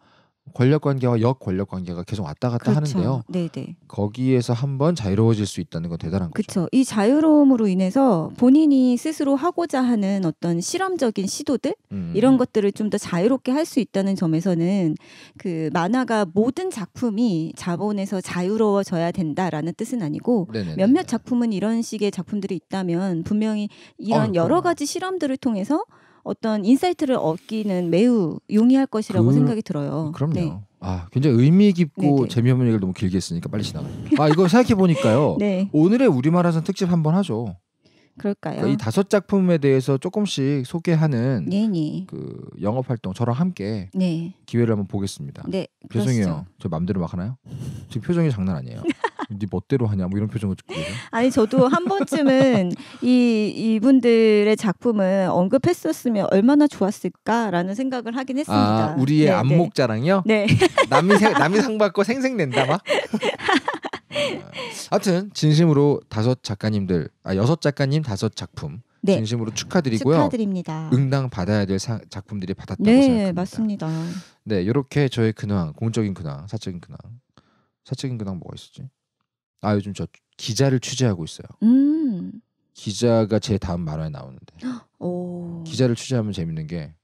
권력 관계와 역권력 관계가 계속 왔다 갔다 그렇죠. 하는데요. 네네. 거기에서 한번 자유로워질 수 있다는 건 대단한 그렇죠. 거죠. 이 자유로움으로 인해서 본인이 스스로 하고자 하는 어떤 실험적인 시도들 음. 이런 것들을 좀 더 자유롭게 할 수 있다는 점에서는 그 만화가 모든 작품이 자본에서 자유로워져야 된다라는 뜻은 아니고 네네네네. 몇몇 작품은 이런 식의 작품들이 있다면 분명히 이런 어, 여러 가지 실험들을 통해서 어떤 인사이트를 얻기는 매우 용이할 것이라고 그, 생각이 들어요. 그럼요. 네. 아, 굉장히 의미 깊고 네네. 재미없는 얘기를 너무 길게 했으니까 빨리 지나가요. 아, 이거 생각해 보니까요. (laughs) 네. 오늘의 우리말하선 특집 한번 하죠. 그럴까요? 그러니까 이 다섯 작품에 대해서 조금씩 소개하는 네네. 네. 그 영업 활동 저랑 함께 네. 기회를 한번 보겠습니다. 네, 죄송해요. 그렇죠. 저 맘대로 막 하나요? 지금 표정이 장난 아니에요. (laughs) 네 멋대로 하냐 뭐 이런 표정을 짓고 아니 저도 한 번쯤은 이 이분들의 작품을 언급했었으면 얼마나 좋았을까라는 생각을 하긴 아, 했습니다. 아, 우리의 네, 네. 안목 자랑이요? 네. 남이 생, 남이 상 받고 생생낸다 막. 아, 아무튼 진심으로 다섯 작가님들 아 여섯 작가님 다섯 작품 네. 진심으로 축하드리고요. 축하드립니다. 응당 받아야 될 사, 작품들이 받았다고 네, 생각합니다. 네, 맞습니다. 네, 이렇게 저의 근황, 공적인 근황, 사적인 근황, 사적인 근황 뭐가 있었지? 아 요즘 저 기자를 취재하고 있어요. 음. 기자가 제 다음 만화에 나오는데. (gasps) 오. 기자를 취재하면 재밌는 게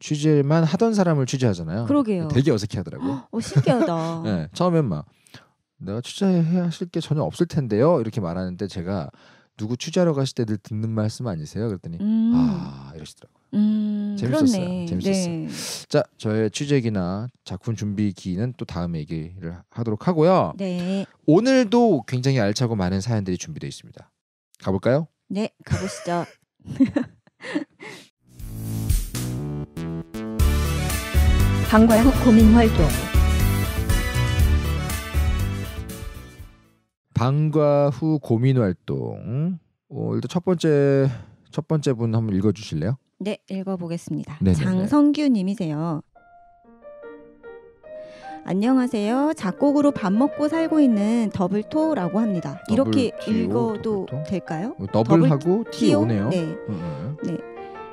취재만 하던 사람을 취재하잖아요. 그러게요. 되게 어색해하더라고. (gasps) 어 신기하다. (laughs) 네, 처음엔 막 내가 취재해야 하실 게 전혀 없을 텐데요. 이렇게 말하는데 제가 누구 취재하러 가실 때들 듣는 말씀 아니세요? 그랬더니 음. 아 이러시더라고요. 음, 재밌었어요. 그렇네. 재밌었어요. 네. 자, 저의 취재기나 작품 준비기는 또 다음 얘기를 하도록 하고요. 네. 오늘도 굉장히 알차고 많은 사연들이 준비되어 있습니다. 가볼까요? 네, 가보시죠. 방과 후 고민 활동. 방과 후 고민 활동. 어, 일단 첫 번째 첫 번째 분 한번 읽어 주실래요? 네, 읽어 보겠습니다. 네, 네, 네. 장성규 님이세요. 안녕하세요. 작곡으로 밥 먹고 살고 있는 더블토라고 합니다. 더블 이렇게 T-O, 읽어도 더블토? 될까요? 어, 더블하고 T-O네요. 네. 음, 음, 음. 네.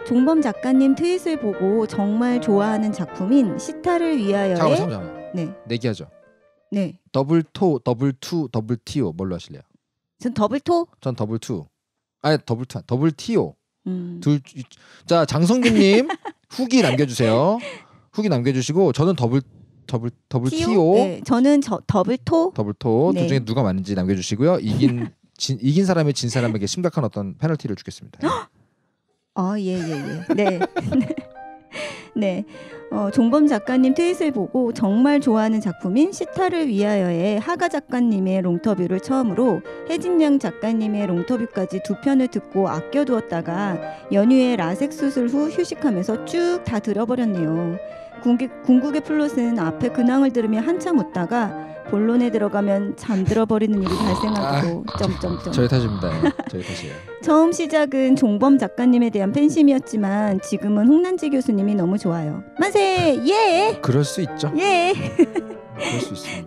종범 작가님 트윗을 보고 정말 좋아하는 작품인 시타를 위하여의 잠깐만, 잠깐만. 네. 내기하죠. 네. 더블 토, 더블 투, 더블 티오 뭘로 하실래요? 전 더블 토? 전 더블 투. 아니 더블 투, 더블 티오. 음. 둘, 자 장성규님 (laughs) 후기 남겨주세요. 후기 남겨주시고 저는 더블 더블 더블 티오. 티오. 네, 저는 저, 더블 토. 더블 토. 네. 둘 중에 누가 맞는지 남겨주시고요. 이긴 (laughs) 진, 이긴 사람이 진 사람에게 심각한 어떤 페널티를 주겠습니다. (gasps) 아예예 예, 예, 네. (laughs) 네. 어, 종범 작가님 트윗을 보고 정말 좋아하는 작품인 시타를 위하여의 하가 작가님의 롱터뷰를 처음으로 혜진양 작가님의 롱터뷰까지 두 편을 듣고 아껴두었다가 연휴에 라섹 수술 후 휴식하면서 쭉 다 들어버렸네요. 궁극, 궁극의 플롯은 앞에 근황을 들으며 한참 웃다가 본론에 들어가면 잠들어 버리는 일이 발생하고 아, 아 점점점. 저희 탓입니다. 저희 탓이에요. (laughs) 처음 시작은 종범 작가님에 대한 팬심이었지만 지금은 홍난지 교수님이 너무 좋아요. 만세 예. 그럴 수 있죠. 예. (laughs)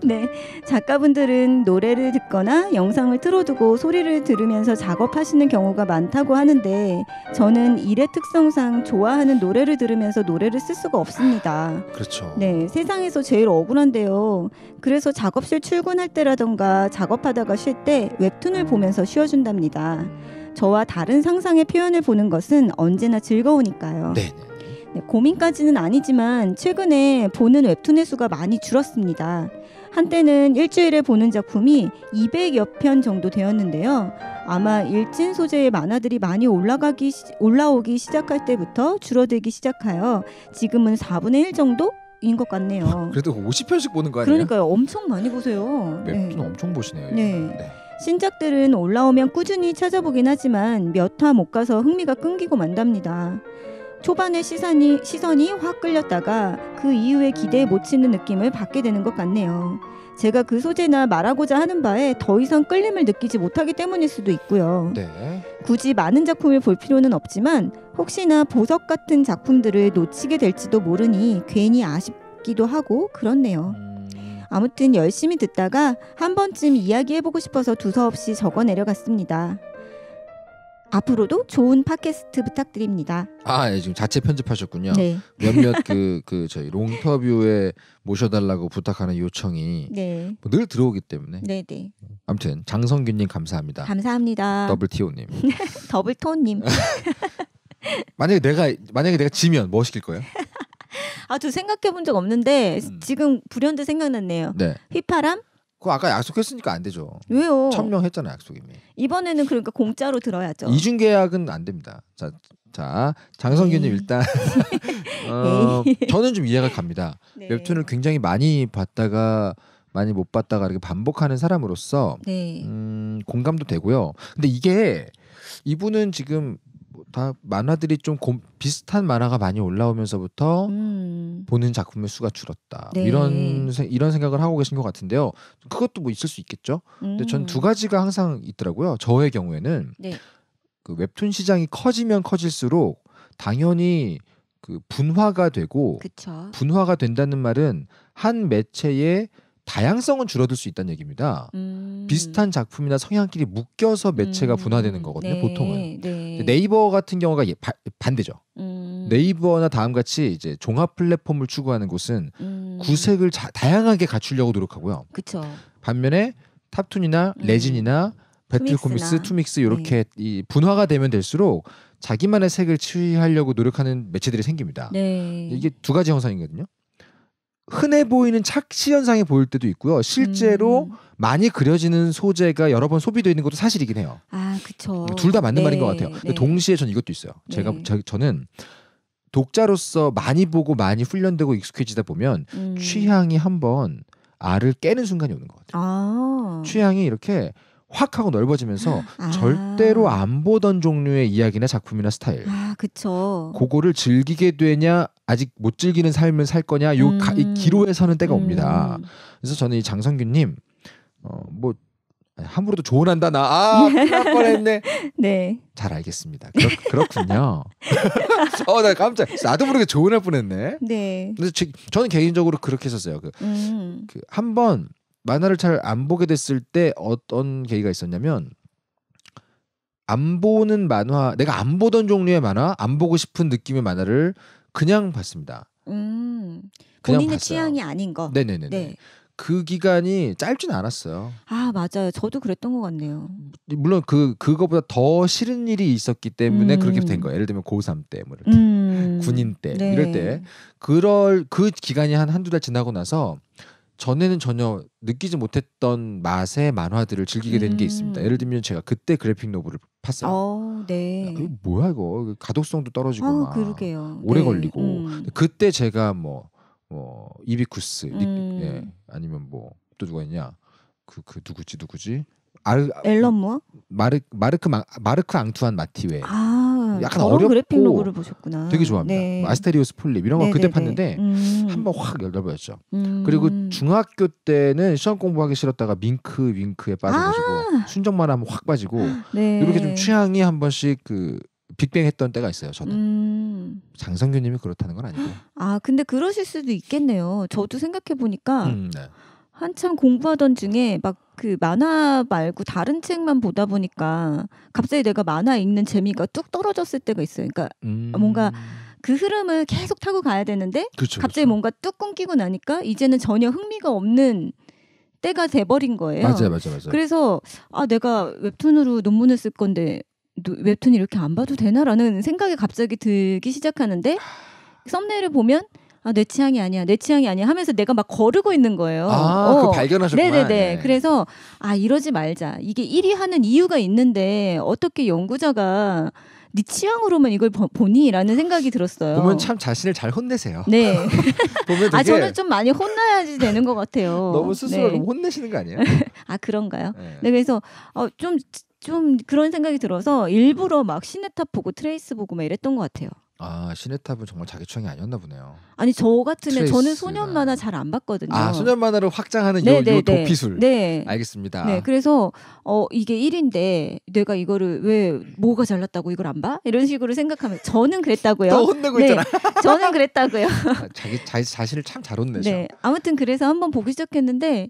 네, 작가분들은 노래를 듣거나 영상을 틀어두고 소리를 들으면서 작업하시는 경우가 많다고 하는데 저는 일의 특성상 좋아하는 노래를 들으면서 노래를 쓸 수가 없습니다. 그렇죠. 네, 세상에서 제일 억울한데요. 그래서 작업실 출근할 때라던가 작업하다가 쉴 때 웹툰을 보면서 쉬어준답니다. 저와 다른 상상의 표현을 보는 것은 언제나 즐거우니까요. 네. 네. 네, 고민까지는 아니지만 최근에 보는 웹툰의 수가 많이 줄었습니다. 한때는 일주일에 보는 작품이 200여 편 정도 되었는데요. 아마 일진 소재의 만화들이 많이 올라가기 올라오기 시작할 때부터 줄어들기 시작하여 지금은 4분의 1 정도 인것 같네요. (laughs) 그래도 50편씩 보는 거 아니에요? 그러니까요. 엄청 많이 보세요. 네. 웹툰 네. 엄청 보시네요. 네. 네. 신작들은 올라오면 꾸준히 찾아보긴 하지만 몇 화 못 가서 흥미가 끊기고 만답니다. 초반에 시선이, 시선이 확 끌렸다가 그 이후에 기대에 못 치는 느낌을 받게 되는 것 같네요. 제가 그 소재나 말하고자 하는 바에 더 이상 끌림을 느끼지 못하기 때문일 수도 있고요. 네. 굳이 많은 작품을 볼 필요는 없지만 혹시나 보석 같은 작품들을 놓치게 될지도 모르니 괜히 아쉽기도 하고 그렇네요. 음. 아무튼 열심히 듣다가 한 번쯤 이야기해보고 싶어서 두서없이 적어 내려갔습니다. 앞으로도 좋은 팟캐스트 부탁드립니다. 아, 예, 지금 자체 편집하셨군요. 네. 몇몇 (laughs) 그, 그 저희 롱터뷰에 모셔달라고 부탁하는 요청이 네. 뭐늘 들어오기 때문에. 네, 네. 아무튼 장성균님 감사합니다. 감사합니다. 더블 티오님. (laughs) 더블톤님. (laughs) 만약에 내가 만약에 내가 지면 뭐 시킬 거예요? 아, 저 생각해 본 적 없는데 음. 지금 불현듯 생각났네요. 네. 휘파람, 그거 아까 약속했으니까 안 되죠. 왜요? 천명했잖아 약속이미. 이번에는 그러니까 공짜로 들어야죠. 이중 계약은 안 됩니다. 자, 자 장성규님 네. 일단 (laughs) 어, 네. 저는 좀 이해가 갑니다. 네. 웹툰을 굉장히 많이 봤다가 많이 못 봤다가 이렇게 반복하는 사람으로서 네. 음, 공감도 되고요. 근데 이게 이분은 지금 뭐 다 만화들이 좀 고, 비슷한 만화가 많이 올라오면서부터 음. 보는 작품의 수가 줄었다 뭐 네. 이런 이런 생각을 하고 계신 것 같은데요. 그것도 뭐 있을 수 있겠죠. 음. 근데 전 두 가지가 항상 있더라고요. 저의 경우에는 네. 그 웹툰 시장이 커지면 커질수록 당연히 그 분화가 되고 그쵸. 분화가 된다는 말은 한 매체의 다양성은 줄어들 수 있다는 얘기입니다. 음. 비슷한 작품이나 성향끼리 묶여서 매체가 분화되는 음. 거거든요. 네. 보통은. 네. 네. 네이버 같은 경우가 예, 바, 반대죠. 음. 네이버나 다음같이 이제 종합 플랫폼을 추구하는 곳은 음. 구색을 자, 다양하게 갖추려고 노력하고요. 그쵸. 반면에 탑툰이나 음. 레진이나 배틀코믹스, 투믹스 이렇게 네. 분화가 되면 될수록 자기만의 색을 취하려고 노력하는 매체들이 생깁니다. 네. 이게 두 가지 현상이거든요 흔해 보이는 착시 현상이 보일 때도 있고요. 실제로 음. 많이 그려지는 소재가 여러 번 소비되어 있는 것도 사실이긴 해요. 아, 그렇둘다 맞는 네, 말인 것 같아요. 네. 근데 네. 동시에 저는 이것도 있어요. 제가 네. 저, 는 독자로서 많이 보고 많이 훈련되고 익숙해지다 보면 음. 취향이 한번 알을 깨는 순간이 오는 것 같아요. 아. 취향이 이렇게 확 하고 넓어지면서 아. 절대로 안 보던 종류의 이야기나 작품이나 스타일. 아, 그쵸. 그거를 즐기게 되냐, 아직 못 즐기는 삶을 살 거냐, 요 음. 가, 이 음. 기로에 서는 때가 음. 옵니다. 그래서 저는 이 장성규님, 어, 뭐, 함부로도 조언한다 나. 아, 큰일 뻔했네. (laughs) 네. 잘 알겠습니다. 그렇, 그렇 군요 (laughs) 어, 나 깜짝. 나도 모르게 조언할 뻔했네. 네. 근데 저, 는 개인적으로 그렇게 했었어요. 그, 음. 그 한번 만화를 잘 안 보게 됐을 때 어떤 계기가 있었냐면 안 보는 만화, 내가 안 보던 종류의 만화, 안 보고 싶은 느낌의 만화를 그냥 봤습니다. 음, 그냥 본인의 봤어요. 취향이 아닌 거. 네네네. 네. 그 기간이 짧진 않았어요. 아 맞아요. 저도 그랬던 것 같네요. 물론 그 그거보다 더 싫은 일이 있었기 때문에 음. 그렇게 된 음. 거예요. 예를 들면 고3 때, 뭐 음. 군인 때 네. 이럴 때 그럴 그 기간이 한 한두 달 지나고 나서 전에는 전혀 느끼지 못했던 맛의 만화들을 즐기게 된게 음. 있습니다. 예를 들면 제가 그때 그래픽 노블을 봤어요 어, 네. 아, 뭐야 이거 가독성도 떨어지고 어, 막 그러게요. 오래 네. 걸리고 음. 그때 제가 뭐, 뭐 이비쿠스 음. 예, 아니면 뭐 또 누가 있냐 그그 그 누구지 누구지 아르, 앨런 무어 마르 마르크 마, 마르크 앙투안 마티웨 아. 약간 어렵고 그래픽 로고를 보셨구나. 되게 좋아합니다. 네. 뭐 아스테리오스 폴립 이런 거 그때 네, 네, 네. 봤는데 음. 한번 확 열려버렸죠. 음. 그리고 중학교 때는 시험 공부하기 싫었다가 밍크 윙크에 빠져가지고 아~ 순정만 화 한번 확 빠지고 (gasps) 네. 이렇게 좀 취향이 한 번씩 그 빅뱅 했던 때가 있어요. 저는 음. 장성규님이 그렇다는 건 아니고. 아 근데 그러실 수도 있겠네요. 저도 생각해 보니까 음, 네. 한참 공부하던 중에 막그 만화 말고 다른 책만 보다 보니까 갑자기 내가 만화 읽는 재미가 뚝 떨어졌을 때가 있어요. 그러니까 음... 뭔가 그 흐름을 계속 타고 가야 되는데 그쵸, 갑자기 그쵸. 뭔가 뚝 끊기고 나니까 이제는 전혀 흥미가 없는 때가 돼버린 거예요. 맞아요, 맞아요, 맞아요. 그래서 아 내가 웹툰으로 논문을 쓸 건데 웹툰 이렇게 안 봐도 되나라는 생각이 갑자기 들기 시작하는데 썸네일을 보면 아, 내 취향이 아니야, 내 취향이 아니야 하면서 내가 막 거르고 있는 거예요. 아, 그 어. 발견하셨구나. 네네네. 네. 그래서 아 이러지 말자. 이게 1위 하는 이유가 있는데 어떻게 연구자가 네 취향으로만 이걸 보니라는 생각이 들었어요. 보면 참 자신을 잘 혼내세요. 네. (laughs) 보면 아, 되게... 아 저는 좀 많이 혼나야지 되는 것 같아요. 너무 스스로 네. 혼내시는 거 아니에요? (laughs) 아 그런가요? 네. 네 그래서 어, 좀좀 그런 생각이 들어서 일부러 막 시네탑 보고 트레이스 보고 막 이랬던 것 같아요. 아 시네탑은 정말 자기 취향이 아니었나 보네요. 아니 저 같으면 저는 소년 만화 잘 안 봤거든요. 아 소년 만화를 확장하는 요, 요 도피술. 네. 알겠습니다. 네. 그래서 어 이게 1인데 내가 이거를 왜 뭐가 잘났다고 이걸 안 봐? 이런 식으로 생각하면 저는 그랬다고요. 또 혼내고 네, 있잖아. (laughs) 저는 그랬다고요. 아, 자기 자, 자신을 참 잘 혼내죠. 네. 아무튼 그래서 한번 보기 시작했는데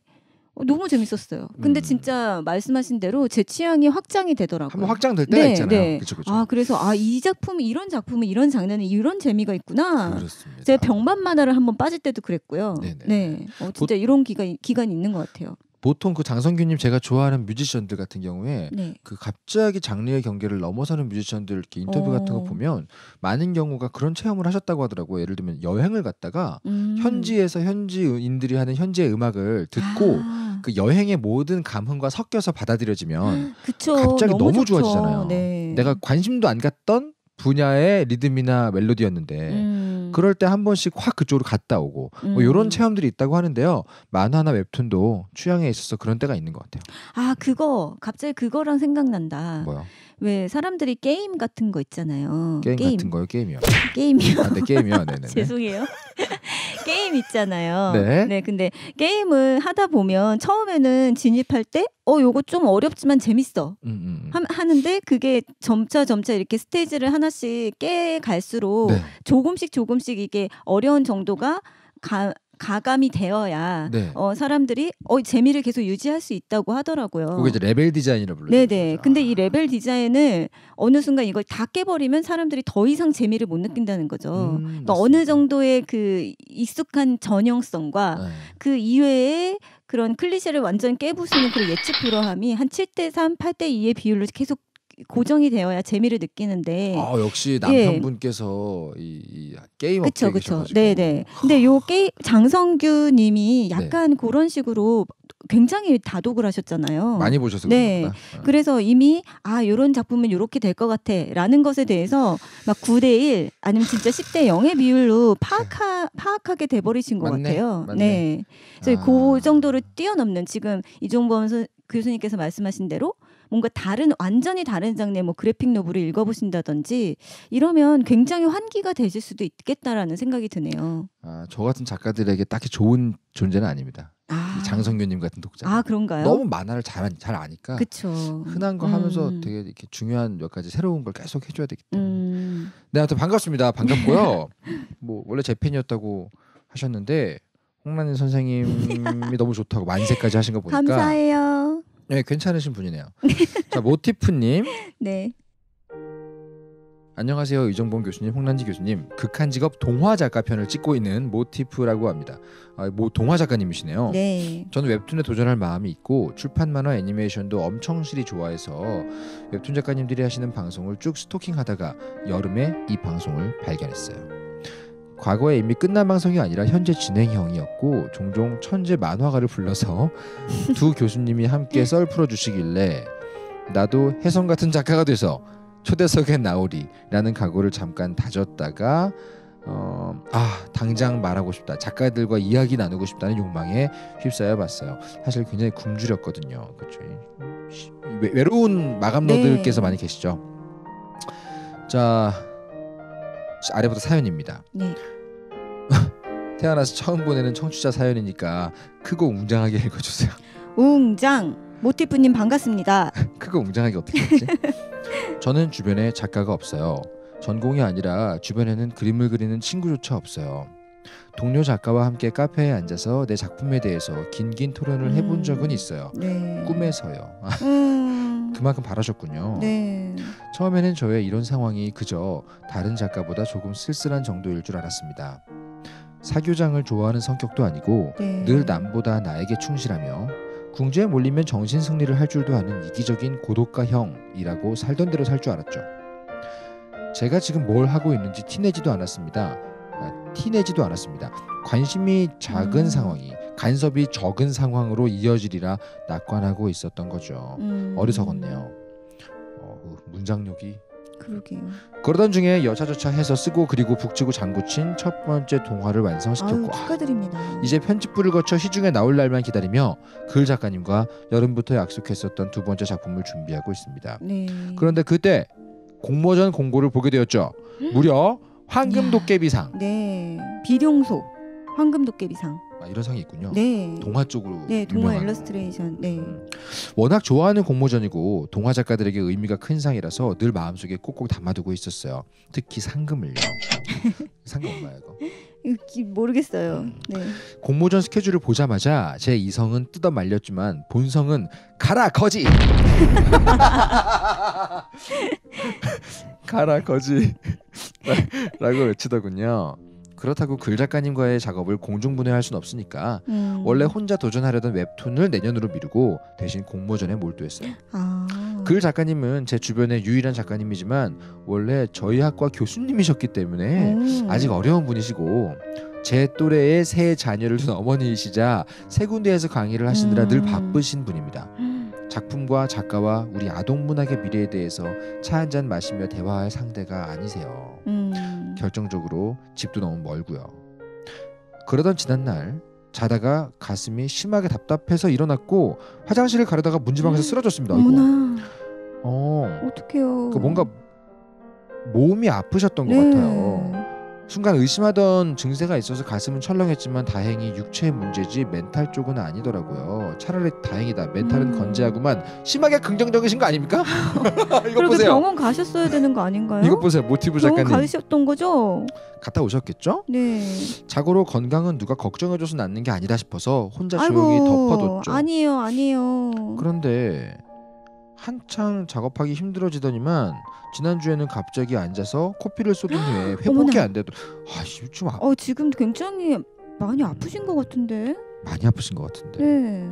어, 너무 재밌었어요. 근데 음. 진짜 말씀하신 대로 제 취향이 확장이 되더라고요. 한번 확장될 네, 때가 네, 있잖아요. 네. 그쵸, 그쵸. 아 그래서 아 이 작품 이런 이작품이 이런 장르는 이런 재미가 있구나. 그렇습니다. 제가 병맛 만화를 한번 빠질 때도 그랬고요. 네네. 네, 어, 진짜 보... 이런 기간 기간이 있는 것 같아요. 보통 그 장성규님 제가 좋아하는 뮤지션들 같은 경우에 네. 그 갑자기 장르의 경계를 넘어서는 뮤지션들 이렇게 인터뷰 오. 같은 거 어. 보면 많은 경우가 그런 체험을 하셨다고 하더라고요. 예를 들면 여행을 갔다가 음. 현지에서 현지인들이 하는 현지의 음악을 듣고 아. 그 여행의 모든 감흥과 섞여서 받아들여지면 (gasps) 그쵸, 갑자기 너무, 너무 좋아지잖아요. 네. 내가 관심도 안 갔던 분야의 리듬이나 멜로디였는데 음. 그럴 때 한 번씩 확 그쪽으로 갔다 오고 뭐 이런 음. 체험들이 있다고 하는데요. 만화나 웹툰도 취향에 있어서 그런 때가 있는 것 같아요. 아 그거 갑자기 그거랑 생각난다. 뭐야? 왜 사람들이 게임 같은 거 있잖아요. 게임, 게임. 같은 거요? 게임이요. 게임이요. 아, 네, 게임이요. (laughs) 네네. 죄송해요. (laughs) 게임 있잖아요. 네. 네. 근데 게임을 하다 보면 처음에는 진입할 때 어, 요거 좀 어렵지만 재밌어. 음, 음. 음. 하, 는데 그게 점차 점차 이렇게 스테이지를 하나씩 깨 갈수록 네. 조금씩 조금씩 이게 어려운 정도가 가, 가감이 되어야 네. 어, 사람들이 어, 재미를 계속 유지할 수 있다고 하더라고요. 그게 이제 레벨 디자인이라 불러요. 네네. 그렇죠. 근데 이 아. 레벨 디자인을 어느 순간 이걸 다 깨버리면 사람들이 더 이상 재미를 못 느낀다는 거죠. 음, 그러니까 어느 정도의 그 익숙한 전형성과 네. 그 이외에 그런 클리셰를 완전 깨부수는 그런 예측 불허함이 한 7대 3, 8대 2의 비율로 계속 고정이 되어야 재미를 느끼는데. 아 역시 예. 남편분께서 예. 이, 이 게임 그쵸 그쵸. 네네. 근데 요 게임 장성규님이 네. 약간 네. 그런 식으로 굉장히 다독을 하셨잖아요. 많이 보셨을 네. 겁니다. 네. 그래서 이미 아요런 작품은 요렇게될 것 같아라는 것에 대해서 막 9 대 1 아니면 진짜 10 대 0의 비율로 네. 파악하 파악하게 돼버리신 것 맞네, 같아요. 맞네. 네. 그래서 아. 그 정도를 뛰어넘는 지금 이종범 교수님께서 말씀하신 대로 뭔가 다른 완전히 다른 장르의 뭐 그래픽 노블을 읽어보신다든지 이러면 굉장히 환기가 되실 수도 있겠다라는 생각이 드네요. 아, 저 같은 작가들에게 딱히 좋은 존재는 아닙니다. 아. 장성규님 같은 독자. 아 그런가요? 너무 만화를 잘, 잘 아니까. 그쵸. 흔한 거 음. 하면서 되게 이렇게 중요한 몇 가지 새로운 걸 계속 해줘야 되기 때문에. 음. 네, 하여튼 반갑습니다. 반갑고요. (laughs) 뭐 원래 제 팬이었다고 하셨는데 홍란인 선생님이 너무 좋다고 만세까지 하신 거 보니까 감사해요. 네, 괜찮으신 분이네요. (laughs) 네. 자, 모티프님. 네. 안녕하세요. 이정범 교수님, 홍란지 교수님. 극한 직업 동화 작가 편을 찍고 있는 모티프라고 합니다. 아, 뭐 동화 작가님이시네요. 네. 저는 웹툰에 도전할 마음이 있고 출판 만화 애니메이션도 엄청실히 좋아해서 웹툰 작가님들이 하시는 방송을 쭉 스토킹하다가 여름에 이 방송을 발견했어요. 과거에 이미 끝난 방송이 아니라 현재 진행형이었고 종종 천재 만화가를 불러서 (laughs) 두 교수님이 함께 썰 풀어주시길래 나도 혜성 같은 작가가 돼서 초대석에 나오리라는 각오를 잠깐 다졌다가 어, 아 당장 말하고 싶다 작가들과 이야기 나누고 싶다는 욕망에 휩싸여 봤어요 사실 굉장히 굶주렸거든요 그렇죠 외, 로운 마감러들께서 네. 많이 계시죠 자 아래부터 사연입니다 네. 태어나서 처음 보내는 청취자 사연이니까 크고 그 웅장하게 읽어주세요. (laughs) 웅장 모티프님 반갑습니다. 크고 (laughs) 그 웅장하게 어떻게 했지? (laughs) 저는 주변에 작가가 없어요. 전공이 아니라 주변에는 그림을 그리는 친구조차 없어요. 동료 작가와 함께 카페에 앉아서 내 작품에 대해서 긴긴 토론을 음. 해본 적은 있어요. 네. 꿈에서요. 음. 그만큼 바라셨군요. 네. 처음에는 저의 이런 상황이 그저 다른 작가보다 조금 쓸쓸한 정도일 줄 알았습니다. 사교장을 좋아하는 성격도 아니고 네. 늘 남보다 나에게 충실하며 궁지에 몰리면 정신 승리를 할 줄도 아는 이기적인 고독가형이라고 살던 대로 살 줄 알았죠. 제가 지금 뭘 하고 있는지 티내지도 않았습니다. 아, 티내지도 않았습니다. 관심이 작은 음. 상황이 간섭이 적은 상황으로 이어지리라 낙관하고 있었던 거죠. 음. 어리석었네요. 어, 어 문장력이 그러게요. 그러던 중에 여차저차 해서 쓰고 그리고 북치고 장구친 첫 번째 동화를 완성시켰고 아유, 축하드립니다. 이제 편집부를 거쳐 시중에 나올 날만 기다리며 글 작가님과 여름부터 약속했었던 두 번째 작품을 준비하고 있습니다. 네. 그런데 그때 공모전 공고를 보게 되었죠. 무려 황금 도깨비상. 네. 비룡소 황금 도깨비상. 아, 이런 상이 있군요. 네. 동화 쪽으로. 네, 동화 일러스트레이션. 네. 음. 워낙 좋아하는 공모전이고 동화 작가들에게 의미가 큰 상이라서 늘 마음속에 꼭꼭 담아두고 있었어요. 특히 상금을요. (laughs) 상금 얼마야 이거? 모르겠어요. 음. 네. 공모전 스케줄을 보자마자 제 이성은 뜯어 말렸지만 본성은 가라 거지. (laughs) (laughs) 가라 거지. 라고 외치더군요. 그렇다고 글 작가님과의 작업을 공중분해할 순 없으니까 음. 원래 혼자 도전하려던 웹툰을 내년으로 미루고 대신 공모전에 몰두했어요. 아. 글 작가님은 제 주변의 유일한 작가님이지만 원래 저희 학과 교수님이셨기 때문에 음. 아직 어려운 분이시고 제 또래의 세 자녀를 둔 어머니이시자 세 군데에서 강의를 하시느라 음. 늘 바쁘신 분입니다. 작품과 작가와 우리 아동 문학의 미래에 대해서 차 한 잔 마시며 대화할 상대가 아니세요. 음. 결정적으로 집도 너무 멀고요. 그러던 지난날 자다가 가슴이 심하게 답답해서 일어났고 화장실을 가려다가 문지방에서 음. 쓰러졌습니다. 이거. 어머나. 어. 어떡해요. 그 뭔가 몸이 아프셨던 네. 것 같아요. 네. 순간 의심하던 증세가 있어서 가슴은 철렁했지만 다행히 육체의 문제지 멘탈 쪽은 아니더라고요. 차라리 다행이다. 멘탈은 음. 건재하고만 심하게 긍정적이신 거 아닙니까? (laughs) 이거 보세요. 병원 가셨어야 되는 거 아닌가요? 이거 보세요. 모티브 작가님. 병원 가셨던 거죠? 갔다 오셨겠죠? 네. 자고로 건강은 누가 걱정해줘서 낫는 게 아니다 싶어서 혼자 조용히 아이고, 덮어뒀죠. 아니에요, 아니에요. 그런데 한창 작업하기 힘들어지더니만 지난주에는 갑자기 앉아서 커피를 쏟은 후에 (gasps) 회복이 안되도 아씨 좀 아, 어 지금 굉장히 많이 아프신 것 같은데. 많이 아프신 것 같은데. 네.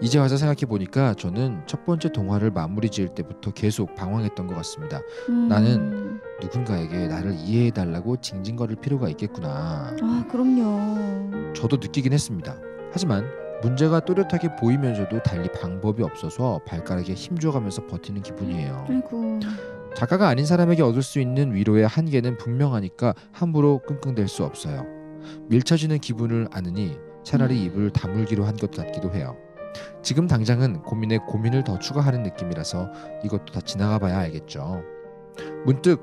이제 와서 생각해 보니까 저는 첫 번째 동화를 마무리 지을 때부터 계속 방황했던 것 같습니다. 음. 나는 누군가에게 나를 이해해 달라고 징징거릴 필요가 있겠구나. 아 그럼요. 저도 느끼긴 했습니다. 하지만 문제가 또렷하게 보이면서도 달리 방법이 없어서 발가락에 힘줘가면서 버티는 기분이에요. 아이고. 작가가 아닌 사람에게 얻을 수 있는 위로의 한계는 분명하니까 함부로 끙끙댈 수 없어요. 밀쳐지는 기분을 아느니 차라리 음. 입을 다물기로 한 것 같기도 해요. 지금 당장은 고민에 고민을 더 추가하는 느낌이라서 이것도 다 지나가 봐야 알겠죠. 문득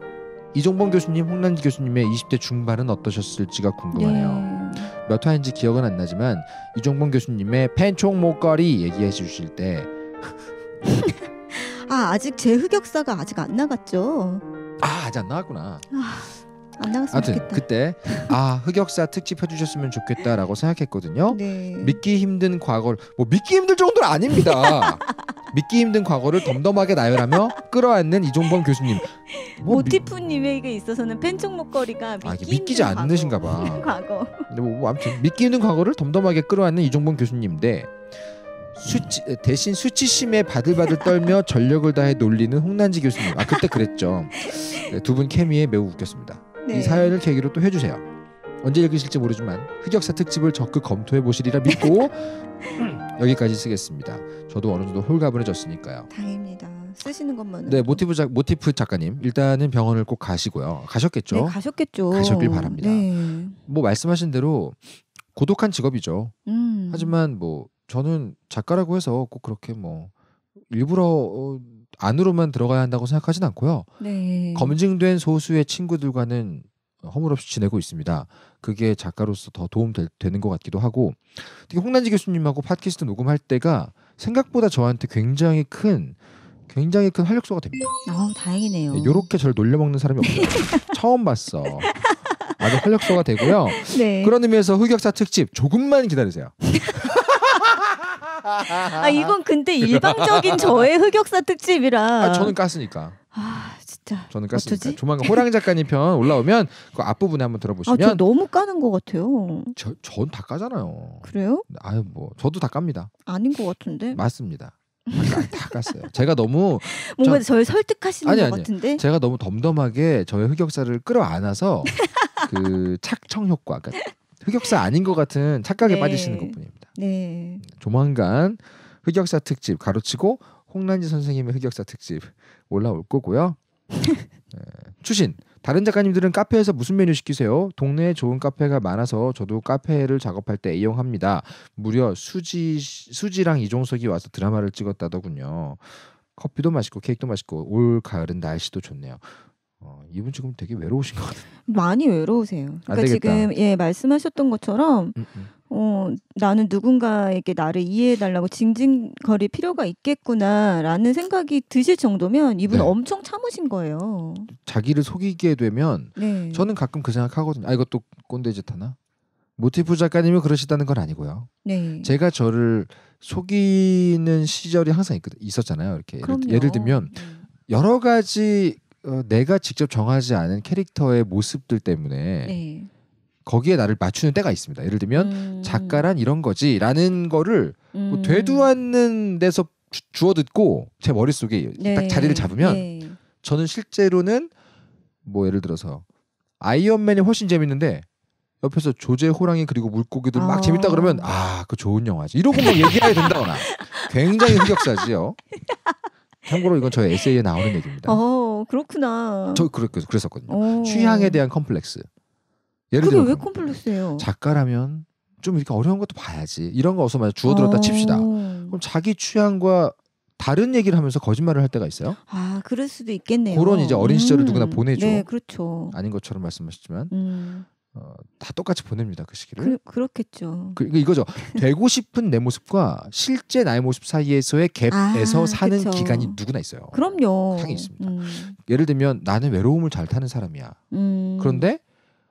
이종범 교수님, 홍란지 교수님의 20대 중반은 어떠셨을지가 궁금하네요. 네. 몇 화인지 기억은 안 나지만 이종범 교수님의 팬총 목걸이 얘기해 주실 때 아, 아직 제 흑역사가 아직 안 나갔죠. 아, 아직 안 나갔구나. 아, 안 나갔으면 아무튼 좋겠다. 그때 아, 흑역사 특집 해 주셨으면 좋겠다라고 생각했거든요. 네. 믿기 힘든 과거를 뭐 믿기 힘들 정도는 아닙니다. (laughs) 믿기 힘든 과거를 덤덤하게 나열하며 끌어안는 이종범 교수님. 뭐 모티프님에게 있어서는 펜촉 목걸이가 믿기 아, 이게 믿기 힘든 않으신가 봐. (laughs) 과거. 근데 뭐, 뭐 아무튼 믿기 힘든 과거를 덤덤하게 끌어안는 이종범 교수님인데 수치, 대신 수치심에 바들바들 떨며 전력을 다해 놀리는 홍난지 교수님. 아 그때 그랬죠. 네, 두분 케미에 매우 웃겼습니다. 네. 이 사연을 계기로 또 해주세요. 언제 읽으실지 모르지만 흑역사 특집을 적극 검토해 보시리라 믿고 (laughs) 여기까지 쓰겠습니다. 저도 어느 정도 홀가분해졌으니까요. 당입니다. 쓰시는 것만. 네 모티브 작 모티프 작가님 일단은 병원을 꼭 가시고요. 가셨겠죠? 네, 가셨겠죠. 가셨길 바랍니다. 네. 뭐 말씀하신 대로 고독한 직업이죠. 음. 하지만 뭐 저는 작가라고 해서 꼭 그렇게 뭐 일부러 어, 안으로만 들어가야 한다고 생각하진 않고요. 네. 검증된 소수의 친구들과는 허물없이 지내고 있습니다. 그게 작가로서 더 도움되는 것 같기도 하고 특히 홍난지 교수님하고 팟캐스트 녹음할 때가 생각보다 저한테 굉장히 큰 굉장히 큰 활력소가 됩니다. 아 다행이네요. 이렇게 예, 저를 놀려먹는 사람이 없어요. (laughs) 처음 봤어. 아주 활력소가 되고요. 네. 그런 의미에서 흑역사 특집 조금만 기다리세요. 아 이건 근데 일방적인 저의 흑역사 특집이라. 아, 저는 깠으니까. 아 진짜. 저는 깠습니다. 어쩌지? 조만간 호랑 작가님 편 올라오면 그 앞부분에 한번 들어보시면. 아, 너무 까는 것 같아요. 저, 전다 까잖아요. 그래요? 아유 뭐 저도 다 깝니다. 아닌 것 같은데. 맞습니다. 다 깠어요. 제가 너무 (laughs) 뭔가 전, 저를 설득하시는 아니, 것 아니, 같은데. 제가 너무 덤덤하게 저의 흑역사를 끌어안아서 그 착청 효과, 그러니까 흑역사 아닌 것 같은 착각에 네. 빠지시는 것뿐입니다. 네. 조만간 흑역사 특집 가로치고 홍란지 선생님의 흑역사 특집 올라올 거고요. 네. 추신 다른 작가님들은 카페에서 무슨 메뉴 시키세요? 동네에 좋은 카페가 많아서 저도 카페를 작업할 때 애용합니다. 무려 수지 수지랑 이종석이 와서 드라마를 찍었다더군요. 커피도 맛있고 케이크도 맛있고 올 가을은 날씨도 좋네요. 어, 이분 지금 되게 외로우신 것 같아요. 많이 외로우세요. 그러니까 아, 지금 예 말씀하셨던 것처럼 음, 음. 어, 나는 누군가에게 나를 이해해달라고 징징거릴 필요가 있겠구나라는 생각이 드실 정도면 이분 네. 엄청 참으신 거예요. 자기를 속이게 되면 네. 저는 가끔 그 생각하거든요. 아 이것도 꼰대 짓 하나? 모티프 작가님이 그러시다는 건 아니고요. 네. 제가 저를 속이는 시절이 항상 있, 었잖아요 이렇게 예를, 예를, 들면 네. 여러 가지 어, 내가 직접 정하지 않은 캐릭터의 모습들 때문에 네. 거기에 나를 맞추는 때가 있습니다. 예를 들면 음. 작가란 이런 거지라는 거를 뭐 음. 뭐 되도않는 데서 주, 주워 듣고 제 머릿속에 네. 딱 자리를 잡으면 네. 저는 실제로는 뭐 예를 들어서 아이언맨이 훨씬 재밌는데 옆에서 조제 호랑이 그리고 물고기들 막 아. 재밌다 그러면 아 그 좋은 영화지 이러고 막 얘기해야 된다거나 (laughs) 굉장히 흑역사지요. 참고로 이건 저의 에세이에 나오는 얘기입니다. 어 그렇구나. 저 그랬, 그랬었거든요. 오. 어. 취향에 대한 컴플렉스. 예를 그게 들어 왜 컴플렉스예요? 작가라면 좀 이렇게 어려운 것도 봐야지. 이런 거 어서 만 주워들었다 오. 어. 칩시다. 그럼 자기 취향과 다른 얘기를 하면서 거짓말을 할 때가 있어요. 아, 그럴 수도 있겠네요. 그런 이제 어린 시절을 음. 누구나 보내죠. 네, 그렇죠. 아닌 것처럼 말씀하셨지만. 음. 어, 다 똑같이 보냅니다 그 시기를. 그, 렇겠죠 그러니까 그, 이거죠. 되고 싶은 내 모습과 실제 나의 모습 사이에서의 갭에서 아, 사는 그쵸. 기간이 누구나 있어요. 그럼요. 당연히 있습니다. 음. 예를 들면 나는 외로움을 잘 타는 사람이야. 음. 그런데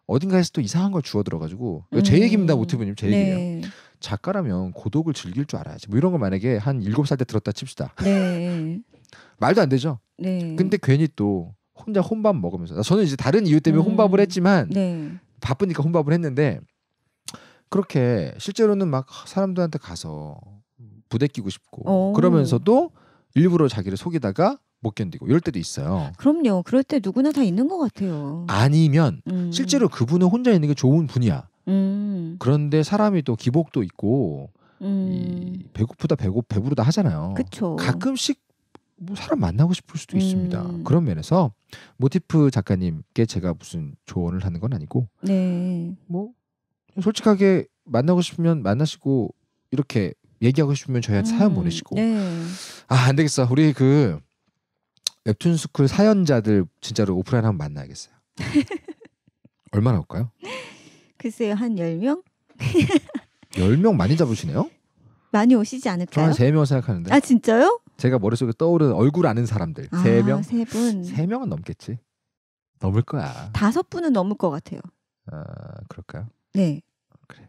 어딘가에서 또 이상한 걸 주워 들어가지고 음. 제 얘기입니다 모티브님 제 네. 얘기예요. 작가라면 고독을 즐길 줄 알아야지. 뭐 이런 거 만약에 한일살때 들었다 칩시다. 네. 말도 안 되죠. 네. 근데 괜히 또 혼자 혼밥 먹으면서 저는 이제 다른 이유 때문에 음. 혼밥을 했지만. 네. 바쁘니까 혼밥을 했는데 그렇게 실제로는 막 사람들한테 가서 부대끼고 싶고 오. 어. 그러면서도 일부러 자기를 속이다가 못 견디고 이럴 때도 있어요. 그럼요. 그럴 때 누구나 다 있는 것 같아요. 아니면 음. 실제로 그분은 혼자 있는 게 좋은 분이야. 음. 그런데 사람이 또 기복도 있고 음. 이 배고프다 배고 배부르다 하잖아요. 그쵸. 가끔씩 뭐 사람 만나고 싶을 수도 있습니다. 음. 그런 면에서 모티프 작가님께 제가 무슨 조언을 하는 건 아니고 네. 뭐 솔직하게 만나고 싶으면 만나시고 이렇게 얘기하고 싶으면 저희한테 음. 사연 보내시고 네. 아안 되겠어 우리 그 웹툰 스쿨 사연자들 진짜로 오프라인 한번 만나야겠어요. (laughs) 얼마나 올까요? 글쎄요 한 10명? 10명 많이 잡으시네요? 많이 오시지 않을까요? 저는 3명 생각하는데. 아 진짜요? 제가 머릿속에 떠오르는 얼굴 아는 사람들 아, 세 명, 세 분, 세 명은 넘겠지. 넘을 거야. 다섯 분은 넘을 것 같아요. 아 그럴까요? 네. 그래.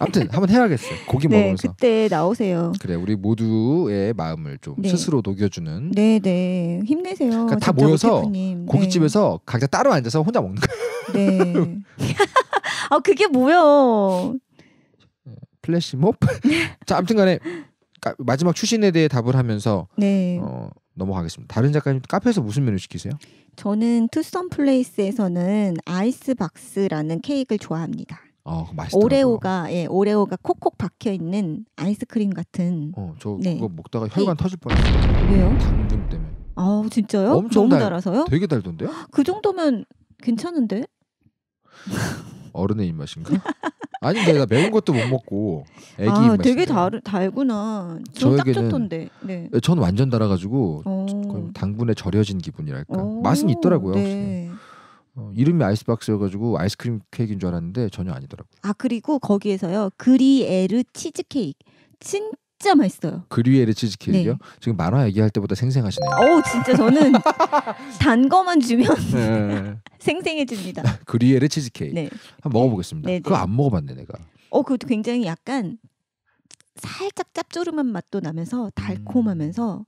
아무튼 한번 해야겠어요. 고기 (laughs) 네, 먹으면서. 그때 나오세요. 그래, 우리 모두의 마음을 좀 네. 스스로 녹여주는. 네, 네, 힘내세요. 그러니까 다 모여서 네. 고깃집에서 각자 따로 앉아서 혼자 먹는 거예요. 네. (laughs) 아 그게 뭐야? 플래시몹? (laughs) 자, 아무튼간에 마지막 추신에 대해 답을 하면서 네. 어, 넘어가겠습니다. 다른 작가님 카페에서 무슨 메뉴 시키세요? 저는 투썸 플레이스에서는 아이스박스라는 케이크를 좋아합니다. 어, 맛있더라고요. 오레오가 예, 오레오가 콕콕 박혀 있는 아이스크림 같은. 어, 저 네. 그거 먹다가 혈관 네. 터질 뻔했어요. 왜요? 당분 때문에. 아, 진짜요? 엄청 너무 달, 달아서요? 되게 달던데요? 그 정도면 괜찮은데? (laughs) 어른의 입맛인가? (laughs) 아니 내가 매운 것도 못 먹고 애기 아, 입맛. 되게 달 달구나. 저딱 좋던데. 네. 전 예, 완전 달아가지고 어. 당분에 절여진 기분이랄까. 오. 어. 맛은 있더라고요. 네. 어, 이름이 아이스박스여가지고 아이스크림 케이크인 줄 알았는데 전혀 아니더라고요. 아 그리고 거기에서요 그리에르 치즈케이크. 진 진짜 맛있어요. 그리에르 치즈케이크요? 네. 지금 만화 얘기할 때보다 생생하시네요. 어 진짜 저는 단 거만 주면 (laughs) 네. (laughs) 생생해집니다. 그리에르 치즈케이크. 네. 한번 먹어보겠습니다. 네, 네, 그거 안 먹어봤네 내가. 어 그것도 굉장히 약간 살짝 짭조름한 맛도 나면서 달콤하면서 음.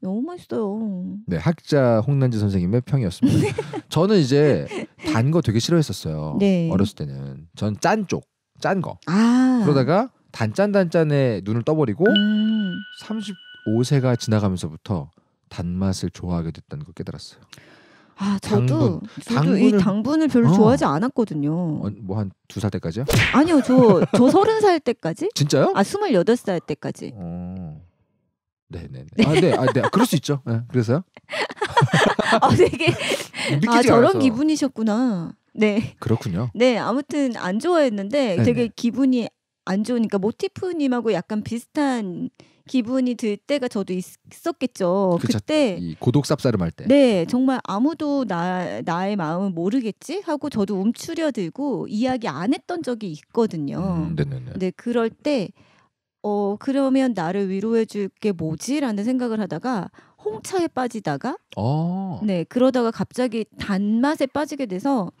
너무 맛있어요. 네, 학자 홍난지 선생님의 평이었습니다. (laughs) 네. 저는 이제 단 거 되게 싫어했었어요. 네. 어렸을 때는 전 짠 쪽, 짠 거. 아. 그러다가 단짠단짠에 눈을 떠버리고 음. 35세가 지나가면서부터 단맛을 좋아하게 됐다는 걸 깨달았어요. 아 저도 당분. 저도 당분을, 이 당분을 별로 어. 좋아하지 않았거든요. 어, 뭐한 두 살 때까지요? 아니요 저저 (laughs) 서른 살 때까지. 진짜요? 아 스물여덟 살 때까지. 어. 네네네. 아, 네, 아, 네, 아, 그럴 수 있죠. 네, 그래서요? (laughs) 아, 되게 (laughs) 아 저런 않아서. 기분이셨구나. 네. 그렇군요. 네, 아무튼 안 좋아했는데 네네. 되게 기분이 안 좋으니까 모티프님하고 약간 비슷한 기분이 들 때가 저도 있었겠죠. 그쵸, 그때 고독 쌉싸름할 때. 네, 정말 아무도 나 나의 마음을 모르겠지 하고 저도 움츠려들고 이야기 안 했던 적이 있거든요. 음, 네네네. 네, 그럴 때. 어 그러면 나를 위로해 줄 게 뭐지라는 생각을 하다가 홍차에 빠지다가 오. 어. 네 그러다가 갑자기 단맛에 빠지게 돼서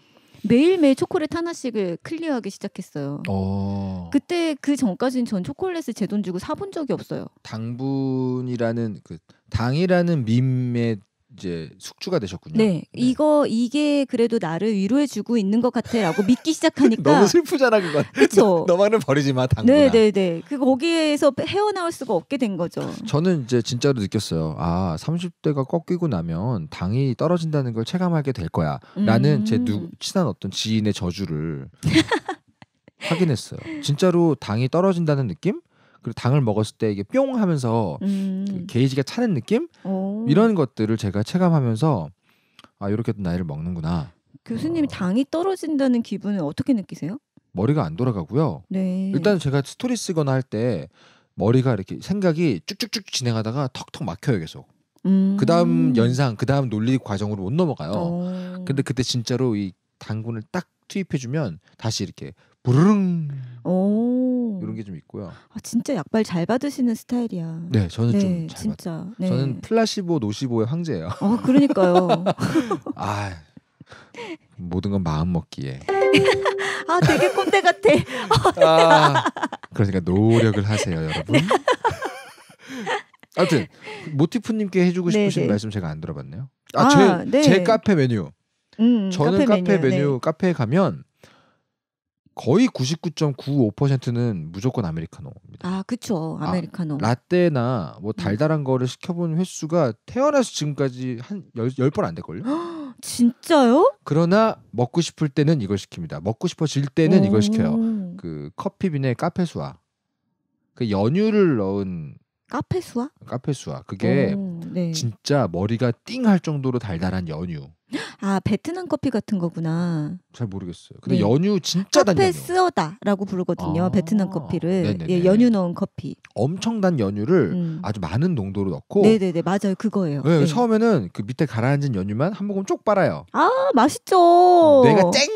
매일매일 초콜릿 하나씩을 클리어하기 시작했어요. 오. 어. 그때 그 전까지는 전 초콜릿을 제 돈 주고 사본 적이 없어요. 당분이라는 그 당이라는 밈의 이제 숙주가 되셨군요. 네, 네. 이거 이게 그래도 나를 위로해주고 있는 것 같아라고 (laughs) 믿기 시작하니까 너무 슬프잖아 그건. (laughs) 그렇죠. 너만은 버리지 마 당분간. 네, 네, 네. 그 거기에서 헤어나올 수가 없게 된 거죠. 저는 이제 진짜로 느꼈어요. 아, 30대가 꺾이고 나면 당이 떨어진다는 걸 체감하게 될 거야라는 음. 제 누, 음. 친한 어떤 지인의 저주를 (laughs) 확인했어요. 진짜로 당이 떨어진다는 느낌? 그리고 당을 먹었을 때 이게 뿅 하면서 그 음. 그 게이지가 차는 느낌 오. 이런 것들을 제가 체감하면서 아 이렇게도 나이를 먹는구나. 교수님이 어. 당이 떨어진다는 기분을 어떻게 느끼세요? 머리가 안 돌아가고요. 네. 일단 제가 스토리 쓰거나 할 때 머리가 이렇게 생각이 쭉쭉쭉 진행하다가 턱턱 막혀요 계속. 음. 그 다음 연상, 그 다음 논리 과정으로 못 넘어가요. 오. 어. 근데 그때 진짜로 이 당군을 딱 투입해주면 다시 이렇게 부르릉 오. 이런 게 좀 있고요. 아, 진짜 약발 잘 받으시는 스타일이야. 네, 저는 네, 좀잘 진짜. 네. 저는 플라시보 노시보의 황제예요. 어, 그러니까요. (laughs) 아, 모든 건 마음 먹기에. (laughs) 아, 되게 꼰대 같아. 아, 그러니까 노력을 하세요, 여러분. 네. (laughs) 아무튼 모티프님께 해주고 네, 싶으신 네네. 말씀 제가 안 들어봤네요. 아, 아 제제 네. 카페 메뉴. 음, 저는 카페, 메뉴, 메뉴 네. 카페에 가면 거의 99.95%는 무조건 아메리카노입니다. 아, 그렇죠. 아메리카노. 아, 라떼나 뭐 음. 달달한 음. 거를 시켜본 횟수가 태어나서 지금까지 한1 0번안 될걸요? (gasps) 진짜요? 그러나 먹고 싶을 때는 이걸 시킵니다. 먹고 싶어질 때는 오. 이걸 시켜요. 그커피빈의 카페수아. 그 연유를 넣은 카페수아? 카페수아. 그게 오, 네. 진짜 머리가 띵할 정도로 달달한 연유. 아 베트남 커피 같은 거구나. 잘 모르겠어요. 근데 네. 연유 진짜 단 연유. 카페 쓰어다라고 부르거든요. 아~ 베트남 커피를 예, 연유 넣은 커피. 엄청 단 연유를 음. 아주 많은 농도로 넣고. 네네네 맞아요 그거예요. 네, 네. 처음에는 그 밑에 가라앉은 연유만 한 모금 쪽 빨아요. 아 맛있죠. 내가 쨍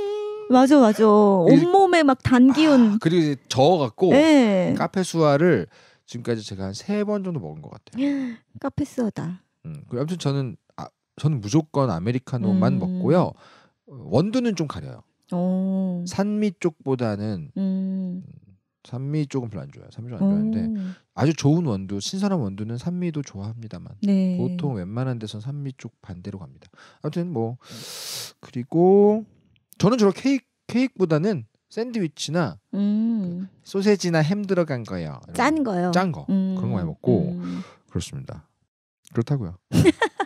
맞아 맞아 온몸에 막 단 기운 아, 그리고 저어갖고 네. 카페 수화를 지금까지 제가 한 세 번 정도 먹은 것 같아요 (gasps) 카페 수화다 음, 아무튼 저는 저는 무조건 아메리카노만 음. 먹고요. 원두는 좀 가려요. 오. 어. 산미 쪽보다는 음. 산미 쪽은 별로 안 좋아요. 산미 쪽안 좋아하는데 어. 아주 좋은 원두, 신선한 원두는 산미도 좋아합니다만 네. 보통 웬만한 데선 산미 쪽 반대로 갑니다. 아무튼 뭐 그리고 저는 주로 케이크 케이크보다는 샌드위치나 음. 그 소세지나 햄 들어간 거예요. 짠 거요. 짠 거. 음. 그런 거 많이 먹고 음. 그렇습니다. 그렇다고요. (laughs)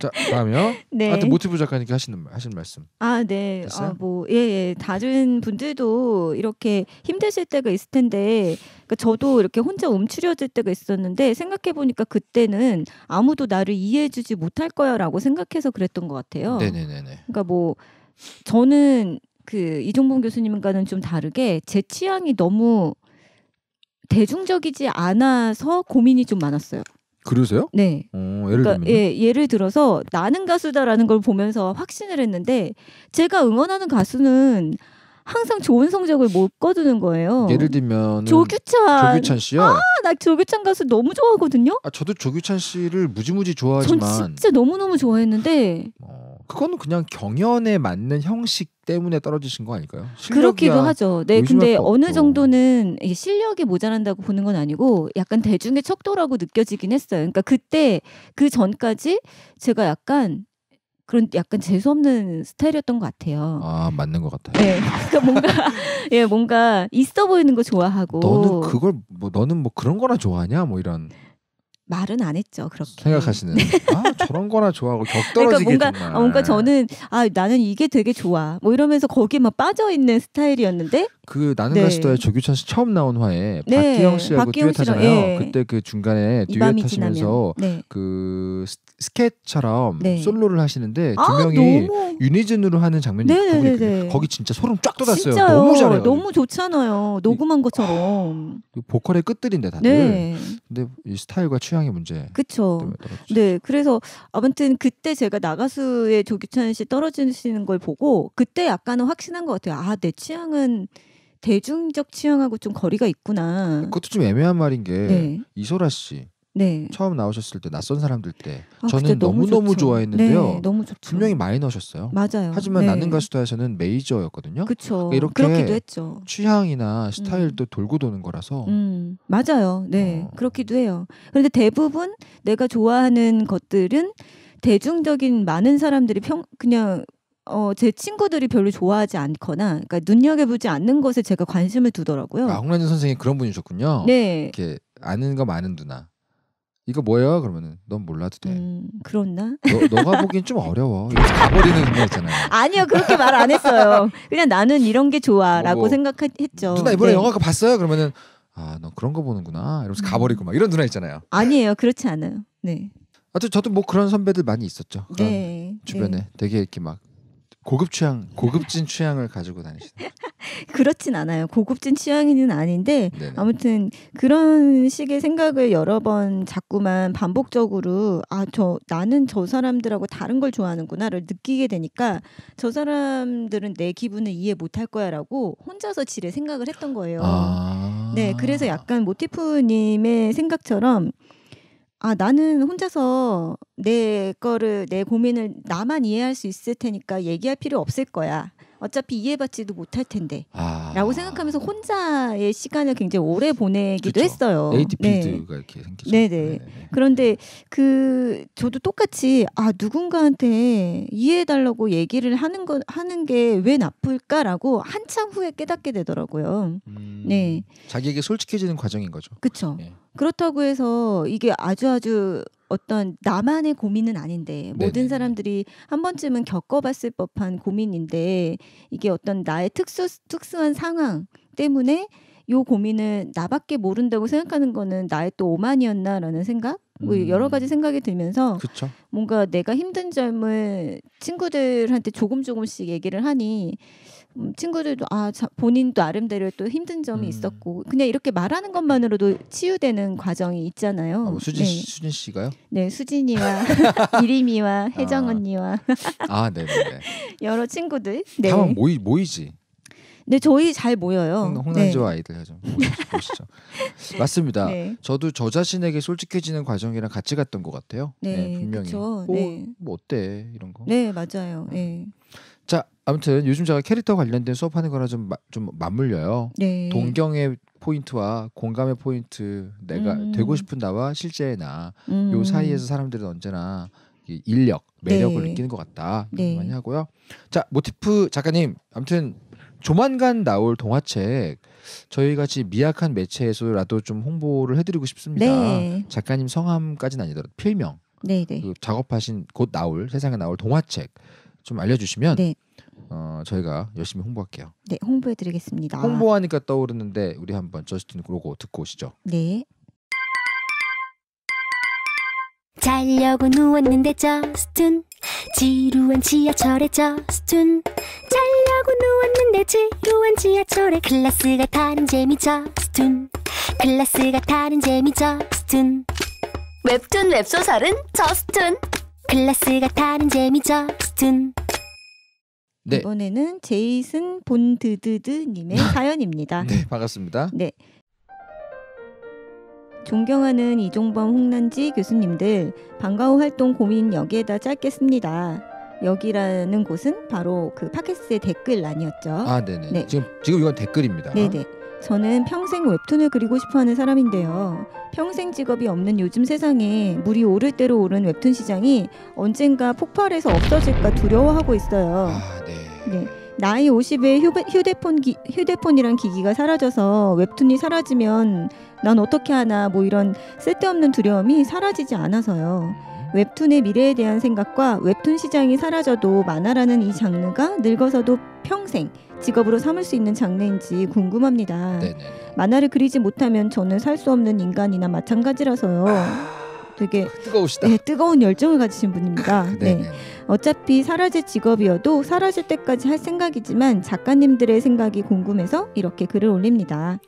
자 다음이요. (laughs) 네. 하튼 모티브 작가님께 하시는 하신 말씀. 아 네. 아뭐예예 예. 다른 분들도 이렇게 힘드실 때가 있을 텐데 그러니까 저도 이렇게 혼자 움츠려질 때가 있었는데 생각해 보니까 그때는 아무도 나를 이해해주지 못할 거야라고 생각해서 그랬던 것 같아요. 네네네 그러니까 뭐 저는 그 이종봉 교수님과는 좀 다르게 제 취향이 너무 대중적이지 않아서 고민이 좀 많았어요. 그러세요? 네. 어, 예를 그러니까 예, 예를 들어서 나는 가수다라는 걸 보면서 확신을 했는데 제가 응원하는 가수는 항상 좋은 성적을 못 거두는 거예요. 예를 들면 조규찬 조규찬 씨요. 아, 나 조규찬 가수 너무 좋아하거든요. 아, 저도 조규찬 씨를 무지무지 좋아하지만 전 진짜 너무너무 좋아했는데 어... 그거는 그냥 경연에 맞는 형식 때문에 떨어지신 거 아닐까요? 그렇기도 하죠. 네, 근데 어느 정도는 실력이 모자란다고 보는 건 아니고 약간 대중의 척도라고 느껴지긴 했어요. 그러니까 그때 그 전까지 제가 약간 그런 약간 재수 없는 스타일이었던 것 같아요. 아 맞는 것 같아요. 네, (laughs) 그러니까 뭔가 예 뭔가 있어 보이는 거 좋아하고. 너는 그걸 뭐 너는 뭐 그런 거나 좋아하냐 뭐 이런. 말은 안 했죠. 그렇게 생각하시는. 네. 아 저런 거나 좋아하고 격떨어지게 (laughs) 그러니까 뭔가 아, 뭔가 저는 아 나는 이게 되게 좋아. 뭐 이러면서 거기에 막 빠져 있는 스타일이었는데 그 나는 네. 가수다의 조규찬 씨 처음 나온 화에 네. 박기영 씨하고 듀엣 하잖아요. 예. 그때 그 중간에 듀엣 하시면서 네. 그 스케처럼 네. 솔로를 하시는데 두 아, 명이 너무... 유니즌으로 하는 장면이 네, 있거든요. 네, 네. 거기 진짜 소름 쫙 돋았어요. 진짜요. 너무 잘해요. 너무 좋잖아요. 녹음한 것처럼. 보컬의 끝들인데 다들. 네. 근데 이 스타일과 취향의 문제. 그렇죠. 네. 그래서 아무튼 그때 제가 나가수의 조규찬 씨 떨어지시는 걸 보고 그때 약간은 확신한 것 같아요. 아, 내 취향은 대중적 취향하고 좀 거리가 있구나. 그것도 좀 애매한 말인 게 네. 이소라 씨. 네. 처음 나오셨을 때 낯선 사람들 때 아, 저는 너무 너무 좋아했는데요. 네, 너무 좋죠. 분명히 마이너셨어요. 맞아요. 하지만 네. 나는 가수다에서는 메이저였거든요. 그렇죠. 그러니까 그렇기도 했죠. 취향이나 스타일도 음. 돌고 도는 거라서. 음, 맞아요. 네, 어. 그렇기도 해요. 그런데 대부분 내가 좋아하는 것들은 대중적인 많은 사람들이 평 그냥 어, 제 친구들이 별로 좋아하지 않거나 그러니까 눈여겨보지 않는 것에 제가 관심을 두더라고요. 아, 홍란진 선생이 그런 분이셨군요. 네. 이렇게 아는 거 많은 누나. 이거 뭐야? 그러면은 넌 몰라도 돼. 음, 그렇나? 너, 가 보기엔 좀 어려워. (laughs) 가버리는 거 있잖아요. 아니요 그렇게 말 안 했어요. 그냥 나는 이런 게 좋아라고 어, 생각했죠. 누나 이번에 네. 영화가 봤어요? 그러면은 아, 너 그런 거 보는구나. 이러면서 음. 가버리고 막 이런 누나 있잖아요. 아니에요, 그렇지 않아요. 네. 아무 저도 뭐 그런 선배들 많이 있었죠. 네. 그런 네, 주변에 네. 되게 이렇게 막 고급 취향, 네. 고급진 취향을 가지고 다니시는 (laughs) 그렇진 않아요. 고급진 취향이은 아닌데 네네. 아무튼 그런 식의 생각을 여러 번 자꾸만 반복적으로 아 저 나는 저 사람들하고 다른 걸 좋아하는구나를 느끼게 되니까 저 사람들은 내 기분을 이해 못할 거야라고 혼자서 지레 생각을 했던 거예요. 아~ 네, 그래서 약간 모티프님의 생각처럼 아, 나는 혼자서 내 거를, 내 고민을 나만 이해할 수 있을 테니까 얘기할 필요 없을 거야. 어차피 이해받지도 못할 텐데 아. 라고 생각하면서 혼자의 시간을 굉장히 오래 보내기도 그렇죠. 했어요. 에이티필드가 네. 이렇게 생기죠. 네네. 네 그런데 그 저도 똑같이 아 누군가한테 이해해달라고 얘기를 하는 거 하는 게 왜 나쁠까라고 한참 후에 깨닫게 되더라고요. 음. 네. 자기에게 솔직해지는 과정인 거죠. 그렇죠. 네. 그렇다고 해서 이게 아주 아주 어떤 나만의 고민은 아닌데 네네. 모든 사람들이 한 번쯤은 겪어봤을 법한 고민인데 이게 어떤 나의 특수 특수한 상황 때문에 요 고민은 나밖에 모른다고 생각하는 거는 나의 또 오만이었나라는 생각 뭐 음. 여러 가지 음. 생각이 들면서 그쵸? 뭔가 내가 힘든 점을 친구들한테 조금 조금씩 얘기를 하니 음, 친구들도 아 본인도 아름대로또 힘든 점이 음. 있었고 그냥 이렇게 말하는 것만으로도 치유되는 과정이 있잖아요. 어, 수진 네. 수진 씨가요? 네, 수진이와 (laughs) 이림이와 아. 혜정 언니와 아, 네, 네, (laughs) 여러 친구들. 네. 다만 모이 모이지. 네, 저희 잘 모여요. 홍, 난조 네. 아이들 좀 보시죠. 맞습니다. 네. 저도 저 자신에게 솔직해지는 과정이랑 같이 갔던 것 같아요. 네, 네 분명히. 그쵸, 오, 네. 뭐 어때 이런 거. 네, 맞아요. 네. 아무튼 요즘 제가 캐릭터 관련된 수업하는 거랑 좀, 마, 좀 맞물려요. 네. 동경의 포인트와 공감의 포인트, 내가 음. 되고 싶은 나와 실제의 나, 음. 요 사이에서 사람들은 언제나 인력, 매력을 네. 느끼는 것 같다. 네. 많이 하고요. 자, 모티프 작가님, 아무튼 조만간 나올 동화책 저희 같이 미약한 매체에서라도 좀 홍보를 해드리고 싶습니다. 네. 작가님 성함까지는 아니더라도 필명, 네, 네. 그 작업하신 곧 나올 세상에 나올 동화책 좀 알려주시면. 네. 어, 저희가 열심히 홍보할게요. 네, 홍보해드리겠습니다. 홍보하니까 떠오르는데 우리 한번 저스틴 로고 듣고 오시죠. 네. 자려고 누웠는데 저스툰 지루한 지하철에 저스툰 자려고 누웠는데 지루한 지하철에 클래스가 다른 재미 저스툰 클래스가 다른 재미 저스툰 웹툰 웹소설은 저스툰 클래스가 다른 재미 저스툰 네. 이번에는 제이슨 본드드드님의 (laughs) 사연입니다. 네, 반갑습니다. 네. 존경하는 이종범 홍난지 교수님들 방과후 활동 고민 여기에다 짧게 씁니다. 여기라는 곳은 바로 그 팟캐스트의 댓글란이었죠. 아, 네네. 네. 지금 지금 이건 댓글입니다. 네네. 저는 평생 웹툰을 그리고 싶어하는 사람인데요. 평생 직업이 없는 요즘 세상에 물이 오를 대로 오른 웹툰 시장이 언젠가 폭발해서 없어질까 두려워하고 있어요. 아, 네. 네. 나이 50에 휴대폰 기, 휴대폰이란 기기가 사라져서 웹툰이 사라지면 난 어떻게 하나 뭐 이런 쓸데없는 두려움이 사라지지 않아서요. 웹툰의 미래에 대한 생각과 웹툰 시장이 사라져도 만화라는 이 장르가 늙어서도 평생 직업으로 삼을 수 있는 장르인지 궁금합니다. 네네. 만화를 그리지 못하면 저는 살 수 없는 인간이나 마찬가지라서요. 아, 되게 뜨거우시다. 네, 뜨거운 열정을 가지신 분입니다. (laughs) 네. 어차피 사라질 직업이어도 사라질 때까지 할 생각이지만 작가님들의 생각이 궁금해서 이렇게 글을 올립니다.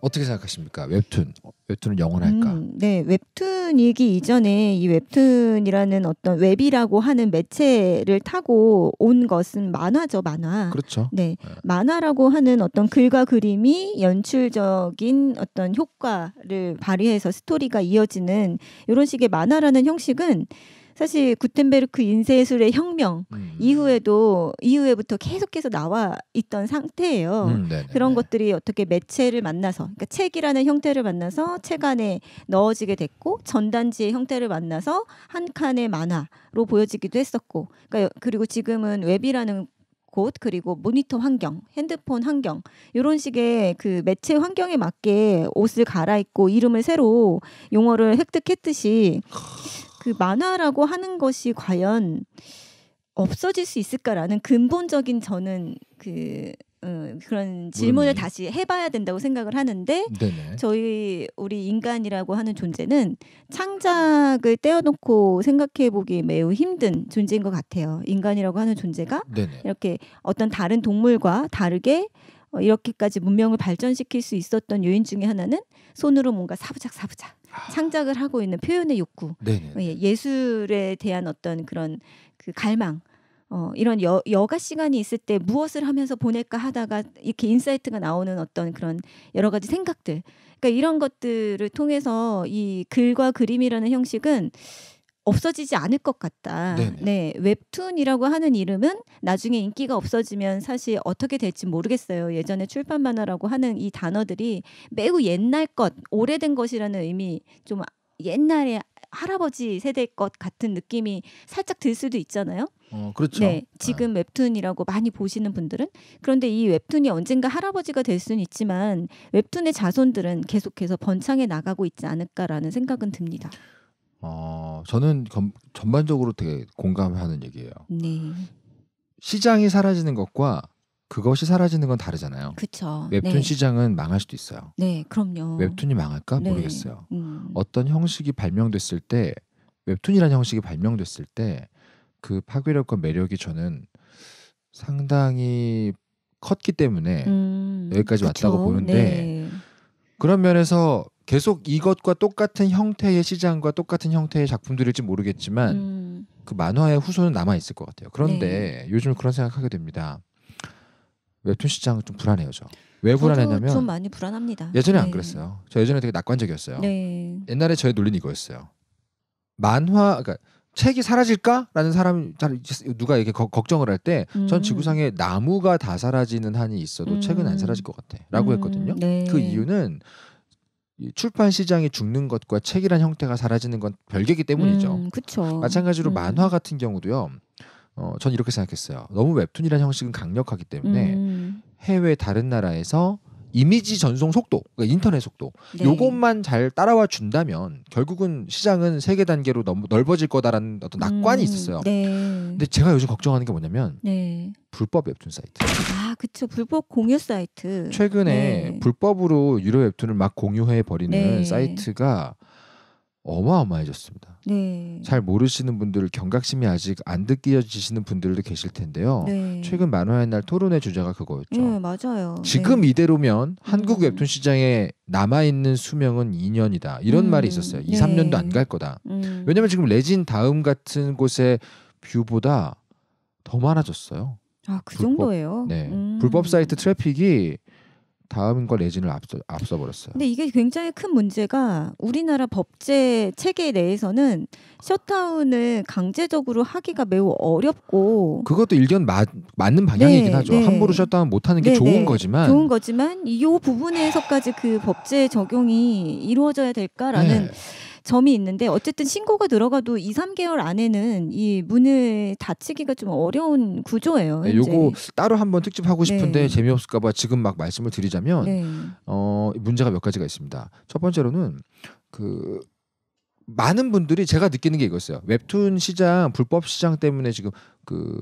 어떻게 생각하십니까? 웹툰 웹툰을 영원할까? 음, 네, 웹툰이기 이전에 이 웹툰이라는 어떤 웹이라고 하는 매체를 타고 온 것은 만화죠, 만화. 그렇죠. 네, 네. 만화라고 하는 어떤 글과 그림이 연출적인 어떤 효과를 발휘해서 스토리가 이어지는 이런 식의 만화라는 형식은 사실 구텐베르크 인쇄술의 혁명 음. 이후에도 이후에부터 계속해서 나와 있던 상태예요. 음, 네, 네, 네. 그런 것들이 어떻게 매체를 만나서 그러니까 책이라는 형태를 만나서 책 안에 넣어지게 됐고 전단지의 형태를 만나서 한 칸의 만화로 보여지기도 했었고 그러니까 그리고 지금은 웹이라는 곳 그리고 모니터 환경, 핸드폰 환경 이런 식의 그 매체 환경에 맞게 옷을 갈아입고 이름을 새로 용어를 획득했듯이 그 만화라고 하는 것이 과연 없어질 수 있을까라는 근본적인 저는 그 음, 그런 질문을 음 다시 해봐야 된다고 생각을 하는데 네네. 저희 우리 인간이라고 하는 존재는 창작을 떼어놓고 생각해보기 매우 힘든 존재인 것 같아요. 인간이라고 하는 존재가 네네. 이렇게 어떤 다른 동물과 다르게 어, 이렇게까지 문명을 발전시킬 수 있었던 요인 중에 하나는 손으로 뭔가 사부작 사부작 아. 창작을 하고 있는 표현의 욕구, 네네. 어, 예, 술에 대한 어떤 그런 그 갈망. 어, 이런 여, 여가 시간이 있을 때 무엇을 하면서 보낼까 하다가 이렇게 인사이트가 나오는 어떤 그런 여러 가지 생각들. 그러니까 이런 것들을 통해서 이 글과 그림이라는 형식은 없어지지 않을 것 같다. 네네. 네, 웹툰이라고 하는 이름은 나중에 인기가 없어지면 사실 어떻게 될지 모르겠어요. 예전에 출판 만화라고 하는 이 단어들이 매우 옛날 것, 오래된 것이라는 의미 좀 옛날에 할아버지 세대 것 같은 느낌이 살짝 들 수도 있잖아요. 어, 그렇죠. 네, 네, 지금 웹툰이라고 많이 보시는 분들은 그런데 이 웹툰이 언젠가 할아버지가 될 수는 있지만 웹툰의 자손들은 계속해서 번창해 나가고 있지 않을까라는 생각은 듭니다. 어, 저는 전, 전반적으로 되게 공감하는 얘기예요. 네. 시장이 사라지는 것과 그것이 사라지는 건 다르잖아요. 그렇죠. 웹툰 네. 시장은 망할 수도 있어요. 네, 그럼요. 웹툰이 망할까 네. 모르겠어요. 음. 어떤 형식이 발명됐을 때 웹툰이라는 형식이 발명됐을 때 그 파괴력과 매력이 저는 상당히 컸기 때문에 음. 여기까지 그쵸? 왔다고 보는데 네. 그런 면에서 계속 이것과 똑같은 형태의 시장과 똑같은 형태의 작품들일지 모르겠지만 음. 그 만화의 후손은 남아 있을 것 같아요. 그런데 네. 요즘 그런 생각하게 됩니다. 웹툰 시장 좀 불안해요, 저. 왜 불안했냐면 좀 많이 불안합니다. 예전에 네. 안 그랬어요. 저 예전에 되게 낙관적이었어요. 네. 옛날에 저의 논리는 이거였어요. 만화 그러니까 책이 사라질까라는 사람 누가 이렇게 거, 걱정을 할 때전 음. 지구상에 나무가 다 사라지는 한이 있어도 음. 책은 안 음. 사라질 것 같아라고 음. 했거든요. 네. 그 이유는 출판 시장이 죽는 것과 책이란 형태가 사라지는 건 별개기 때문이죠. 음, 그렇죠. 마찬가지로 음. 만화 같은 경우도요. 어, 전 이렇게 생각했어요. 너무 웹툰이라는 형식은 강력하기 때문에 음. 해외 다른 나라에서 이미지 전송 속도, 그러니까 인터넷 속도, 네. 요것만 잘 따라와 준다면 결국은 시장은 세계 단계로 너무 넓어질 거다라는 어떤 낙관이 음, 있었어요. 네. 근데 제가 요즘 걱정하는 게 뭐냐면 네. 불법 웹툰 사이트. 아. 그쵸 불법 공유 사이트. 최근에 네. 불법으로 유료 웹툰을 막 공유해 버리는 네. 사이트가 어마어마해졌습니다. 네. 잘 모르시는 분들, 경각심이 아직 안 느껴지시는 분들도 계실 텐데요. 네. 최근 만화의 날 토론회 주제가 그거였죠. 네, 맞아요. 지금 네. 이대로면 한국 음. 웹툰 시장에 남아 있는 수명은 2년이다. 이런 음. 말이 있었어요. 2, 3년도 안 갈 거다. 음. 왜냐면 지금 레진 다음 같은 곳의 뷰보다 더 많아졌어요. 아, 그 정도예요. 네. 음. 불법 사이트 트래픽이 다음과 내진을 앞서 앞서 버렸어요. 근데 이게 굉장히 큰 문제가 우리나라 법제 체계 내에서는 셧다운을 강제적으로 하기가 매우 어렵고 그것도 일견 마, 맞는 방향이긴 네, 하죠. 네. 함부로 셧다운 못 하는 게 네, 좋은 네. 거지만 좋은 거지만 이 부분에서까지 그 법제 적용이 이루어져야 될까라는 네. 점이 있는데 어쨌든 신고가 들어가도 2, 3개월 안에는 이 문을 닫히기가 좀 어려운 구조예요. 네, 요거 따로 한번 특집하고 네. 싶은데 네. 재미없을까 봐 지금 막 말씀을 드리자면 네. 어, 문제가 몇 가지가 있습니다. 첫 번째로는 그 많은 분들이 제가 느끼는 게 이거였어요. 웹툰 시장 불법 시장 때문에 지금 그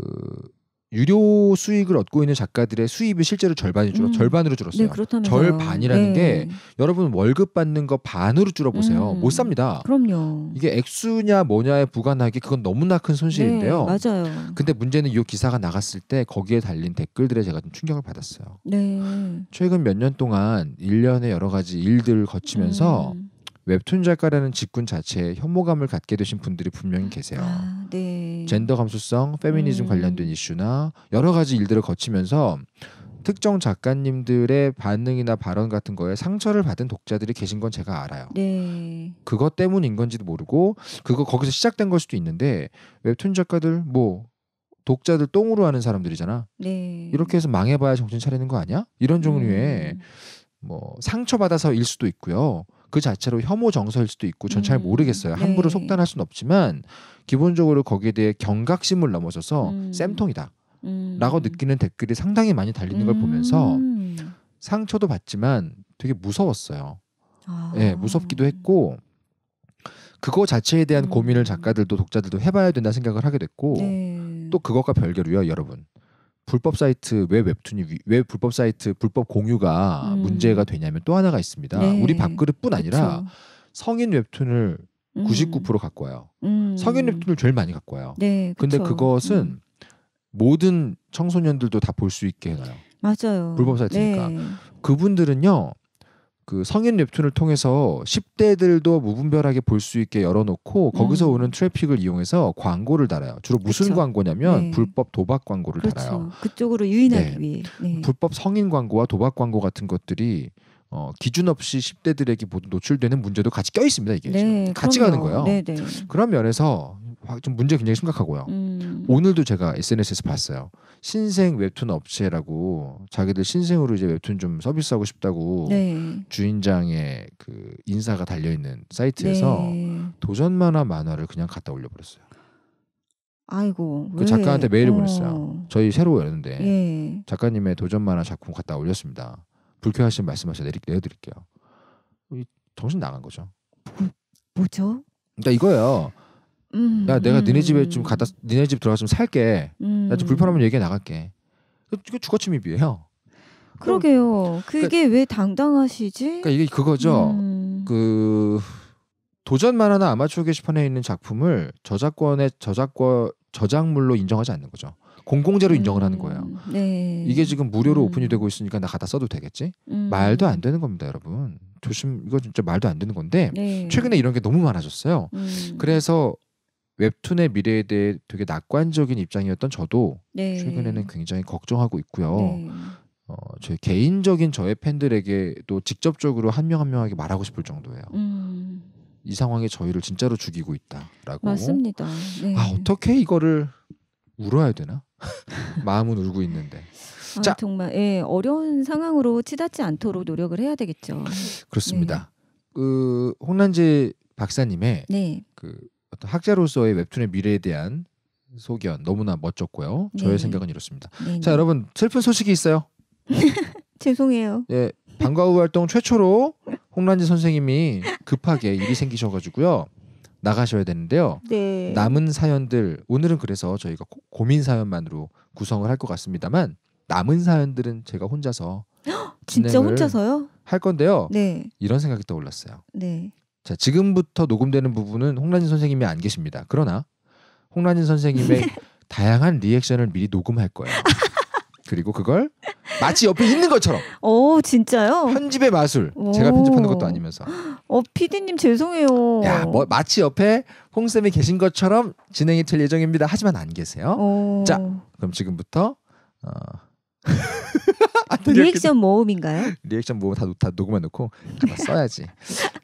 유료 수익을 얻고 있는 작가들의 수입이 실제로 절반이 줄어 음. 절반으로 줄었어요. 네, 절반이라는 네. 게 여러분 월급 받는 거 반으로 줄어보세요. 음. 못 삽니다. 그럼요. 이게 액수냐 뭐냐에 부관하기 그건 너무나 큰 손실인데요. 네, 맞아요. 근데 문제는 이 기사가 나갔을 때 거기에 달린 댓글들에 제가 좀 충격을 받았어요. 네. 최근 몇 년 동안 일년의 여러 가지 일들을 거치면서 음. 웹툰 작가라는 직군 자체에 혐오감을 갖게 되신 분들이 분명히 계세요. 아, 네. 젠더 감수성, 페미니즘 음. 관련된 이슈나 여러 가지 일들을 거치면서 특정 작가님들의 반응이나 발언 같은 거에 상처를 받은 독자들이 계신 건 제가 알아요. 네. 그것 때문인 건지도 모르고 그거 거기서 시작된 걸 수도 있는데 웹툰 작가들 뭐 독자들 똥으로 하는 사람들이잖아. 네. 이렇게 해서 망해봐야 정신 차리는 거 아니야? 이런 종류의 음. 뭐 상처 받아서일 수도 있고요. 그 자체로 혐오 정서일 수도 있고 전잘 음. 모르겠어요. 함부로 네. 속단할 수는 없지만 기본적으로 거기에 대해 경각심을 넘어서서 음. 쌤통이다. 음. 라고 느끼는 댓글이 상당히 많이 달리는 걸 보면서 상처도 받지만 되게 무서웠어요. 아. 예, 무섭기도 했고 그거 자체에 대한 음. 고민을 작가들도 독자들도 해봐야 된다 생각을 하게 됐고 네. 또 그것과 별개로요 여러분 불법 사이트 왜 웹툰이 왜 불법 사이트 불법 공유가 음. 문제가 되냐면 또 하나가 있습니다. 네. 우리 밥그릇뿐 아니라 그쵸. 성인 웹툰을 음. 99% 갖고 와요. 음. 성인 웹툰을 제일 많이 갖고 와요. 네, 근데 그것은 음. 모든 청소년들도 다 볼 수 있게 해놔요. 맞아요. 불법 사이트니까 네. 그분들은요 그 성인 웹툰을 통해서 10대들도 무분별하게 볼 수 있게 열어놓고 거기서 음. 오는 트래픽을 이용해서 광고를 달아요. 주로 무슨 그쵸. 광고냐면 네. 불법 도박 광고를 그렇죠. 달아요. 그쪽으로 유인하기 네. 위해. 네. 불법 성인 광고와 도박 광고 같은 것들이 어, 기준 없이 10대들에게 모두 노출되는 문제도 같이 껴 있습니다. 이게 네, 같이 그럼요. 가는 거예요. 네, 네. 그런 면에서 좀 문제 굉장히 심각하고요. 음. 오늘도 제가 SNS에서 봤어요. 신생 웹툰 업체라고 자기들 신생으로 이제 웹툰 좀 서비스하고 싶다고 네. 주인장의 그 인사가 달려 있는 사이트에서 네. 도전 만화 만화를 그냥 갖다 올려 버렸어요. 아이고 그 작가한테 메일을 어. 보냈어요. 저희 새로 열는데 예. 작가님의 도전 만화 작품 갖다 올렸습니다. 불쾌하신 말씀하셔 내리, 내려드릴게요 정신 나간 거죠. 뭐, 뭐죠? 그러니까 이거예 음, 야 내가 음. 니네 집에 음. 좀갔다 니네 집 들어가서 좀 살게 음. 나좀 불편하면 얘기해 나갈게 그, 이거 주거 침입이에요 그러게요 그러니까 그게 그러니까, 왜 당당하시지 그러니까 이게 그거죠 음. 그 도전만 하나 아마추어 게시판에 있는 작품을 저작권의 저작권 저작물로 인정하지 않는 거죠 공공재로 인정을 하는 거예요 음, 네. 이게 지금 무료로 오픈이 되고 있으니까 나 갖다 써도 되겠지 말도 안 되는 겁니다 여러분 조심 이거 진짜 말도 안 되는 건데 네. 최근에 이런 게 너무 많아졌어요. 음. 그래서 웹툰의 미래에 대해 되게 낙관적인 입장이었던 저도 네. 최근에는 굉장히 걱정하고 있고요. 네. 어, 제 개인적인 저의 팬들에게도 직접적으로 한 명 한 명에게 말하고 싶을 정도예요. 음. 이 상황이 저희를 진짜로 죽이고 있다라고. 맞습니다. 네. 아 어떻게 이거를 울어야 되나? (laughs) 마음은 울고 있는데. 아, 자 정말 예, 어려운 상황으로 치닫지 않도록 노력을 해야 되겠죠. 그렇습니다. 네. 그 홍란지 박사님의 네. 그 어떤 학자로서의 웹툰의 미래에 대한 소견 너무나 멋졌고요. 저의 네. 생각은 이렇습니다. 네, 자, 여러분 슬픈 소식이 있어요. (laughs) 죄송해요. 예, 방과 후 활동 최초로 홍란지 선생님이 급하게 일이 생기셔가지고요. 나가셔야 되는데요. 네. 남은 사연들 오늘은 그래서 저희가 고, 고민 사연만으로 구성을 할 것 같습니다만 남은 사연들은 제가 혼자서 (gasps) 진짜 혼자서요? 할 건데요. 네. 이런 생각이 떠올랐어요. 네. 자, 지금부터 녹음되는 부분은 홍란진 선생님이 안 계십니다. 그러나 홍란진 선생님의 (laughs) 네. 다양한 리액션을 미리 녹음할 거예요. 그리고 그걸 마치 옆에 있는 것처럼. 오, 진짜요? 편집의 마술. 오. 제가 편집하는 것도 아니면서. 어, 피디님 죄송해요. 야, 뭐, 마치 옆에 홍쌤이 계신 것처럼 진행이 될 예정입니다. 하지만 안 계세요. 오. 어. 자, 그럼 지금부터 어... (laughs) 아, 리액션 모음인가요? 리액션 모음 다, 다 녹음해 놓고 갖다 써야지.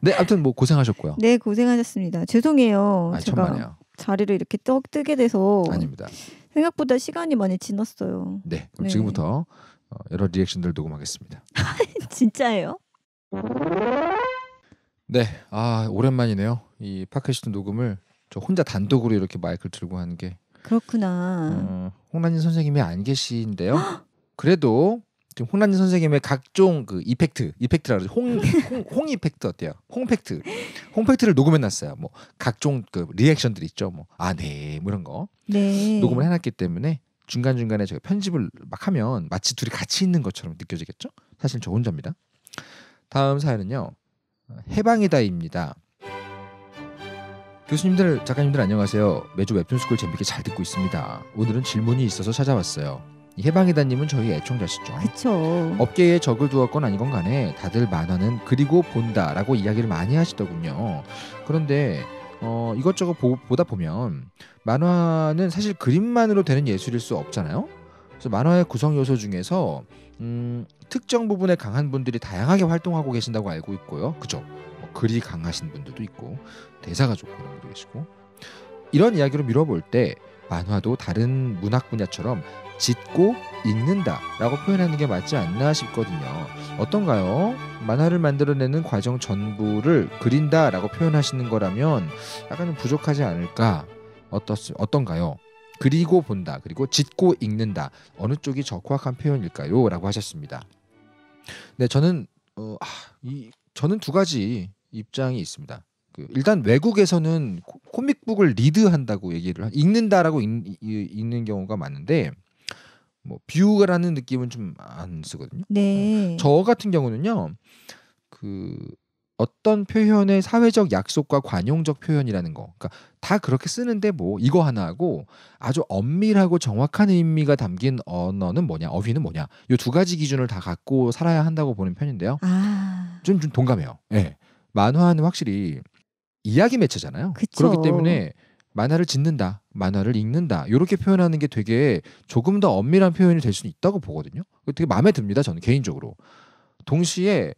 네, 아무튼 뭐 고생하셨고요. 네, 고생하셨습니다. 죄송해요. 아니, 제가 천만에요. 자리를 이렇게 떡 뜨게 돼서 아닙니다. 생각보다 시간이 많이 지났어요. 네, 그럼 네. 지금부터 어, 여러 리액션들 녹음하겠습니다. (laughs) 진짜예요? 네, 아 오랜만이네요. 이 팟캐스트 녹음을 저 혼자 단독으로 이렇게 마이크를 들고 하는 게 그렇구나. 어, 홍란인 선생님이 안 계신데요. (gasps) 그래도 지금 홍란진 선생님의 각종 그 이펙트, 이펙트라 그러 홍, (laughs) 홍, 홍 이펙트 어때요? 홍 팩트. 홍 팩트를 녹음해 놨어요. 뭐 각종 그 리액션들 있죠. 뭐 아, 네. 뭐 이런 거. 네. 녹음을 해 놨기 때문에 중간중간에 제가 편집을 막 하면 마치 둘이 같이 있는 것처럼 느껴지겠죠? 사실 저 혼자입니다. 다음 사연은요. 해방이다입니다. 교수님들, 작가님들 안녕하세요. 매주 웹툰스쿨 재밌게 잘 듣고 있습니다. 오늘은 질문이 있어서 찾아왔어요. 해방이다님은 저희 애청자시죠. 그렇죠. 업계에 적을 두었건 아니건 간에 다들 만화는 그리고 본다라고 이야기를 많이 하시더군요. 그런데 어, 이것저것 보, 보다 보면 만화는 사실 그림만으로 되는 예술일 수 없잖아요. 그래서 만화의 구성 요소 중에서 음, 특정 부분에 강한 분들이 다양하게 활동하고 계신다고 알고 있고요. 그죠? 뭐 글이 강하신 분들도 있고 대사가 좋고 그런 분도 계시고 이런 이야기로 밀어볼 때 만화도 다른 문학 분야처럼 짓고 읽는다 라고 표현하는 게 맞지 않나 싶거든요. 어떤가요? 만화를 만들어내는 과정 전부를 그린다 라고 표현하시는 거라면 약간 부족하지 않을까? 어떻, 어떤가요? 그리고 본다 그리고 짓고 읽는다 어느 쪽이 적확한 표현일까요? 라고 하셨습니다. 네 저는 어, 아, 이, 저는 두 가지 입장이 있습니다. 그 일단 외국에서는 코믹북을 리드한다고 얘기를 읽는다라고 읽, 읽는 경우가 많은데 뭐비 뷰라는 느낌은 좀 안 쓰거든요. 네. 어, 저 같은 경우는요. 그 어떤 표현의 사회적 약속과 관용적 표현이라는 거. 그러니까 다 그렇게 쓰는데 뭐 이거 하나 하고 아주 엄밀하고 정확한 의미가 담긴 언어는 뭐냐, 어휘는 뭐냐. 요 두 가지 기준을 다 갖고 살아야 한다고 보는 편인데요. 아. 좀, 좀 동감해요. 예. 네. 만화는 확실히 이야기 매체잖아요. 그쵸. 그렇기 때문에 만화를 짓는다, 만화를 읽는다 이렇게 표현하는 게 되게 조금 더 엄밀한 표현이 될 수 있다고 보거든요. 되게 마음에 듭니다. 저는 개인적으로. 동시에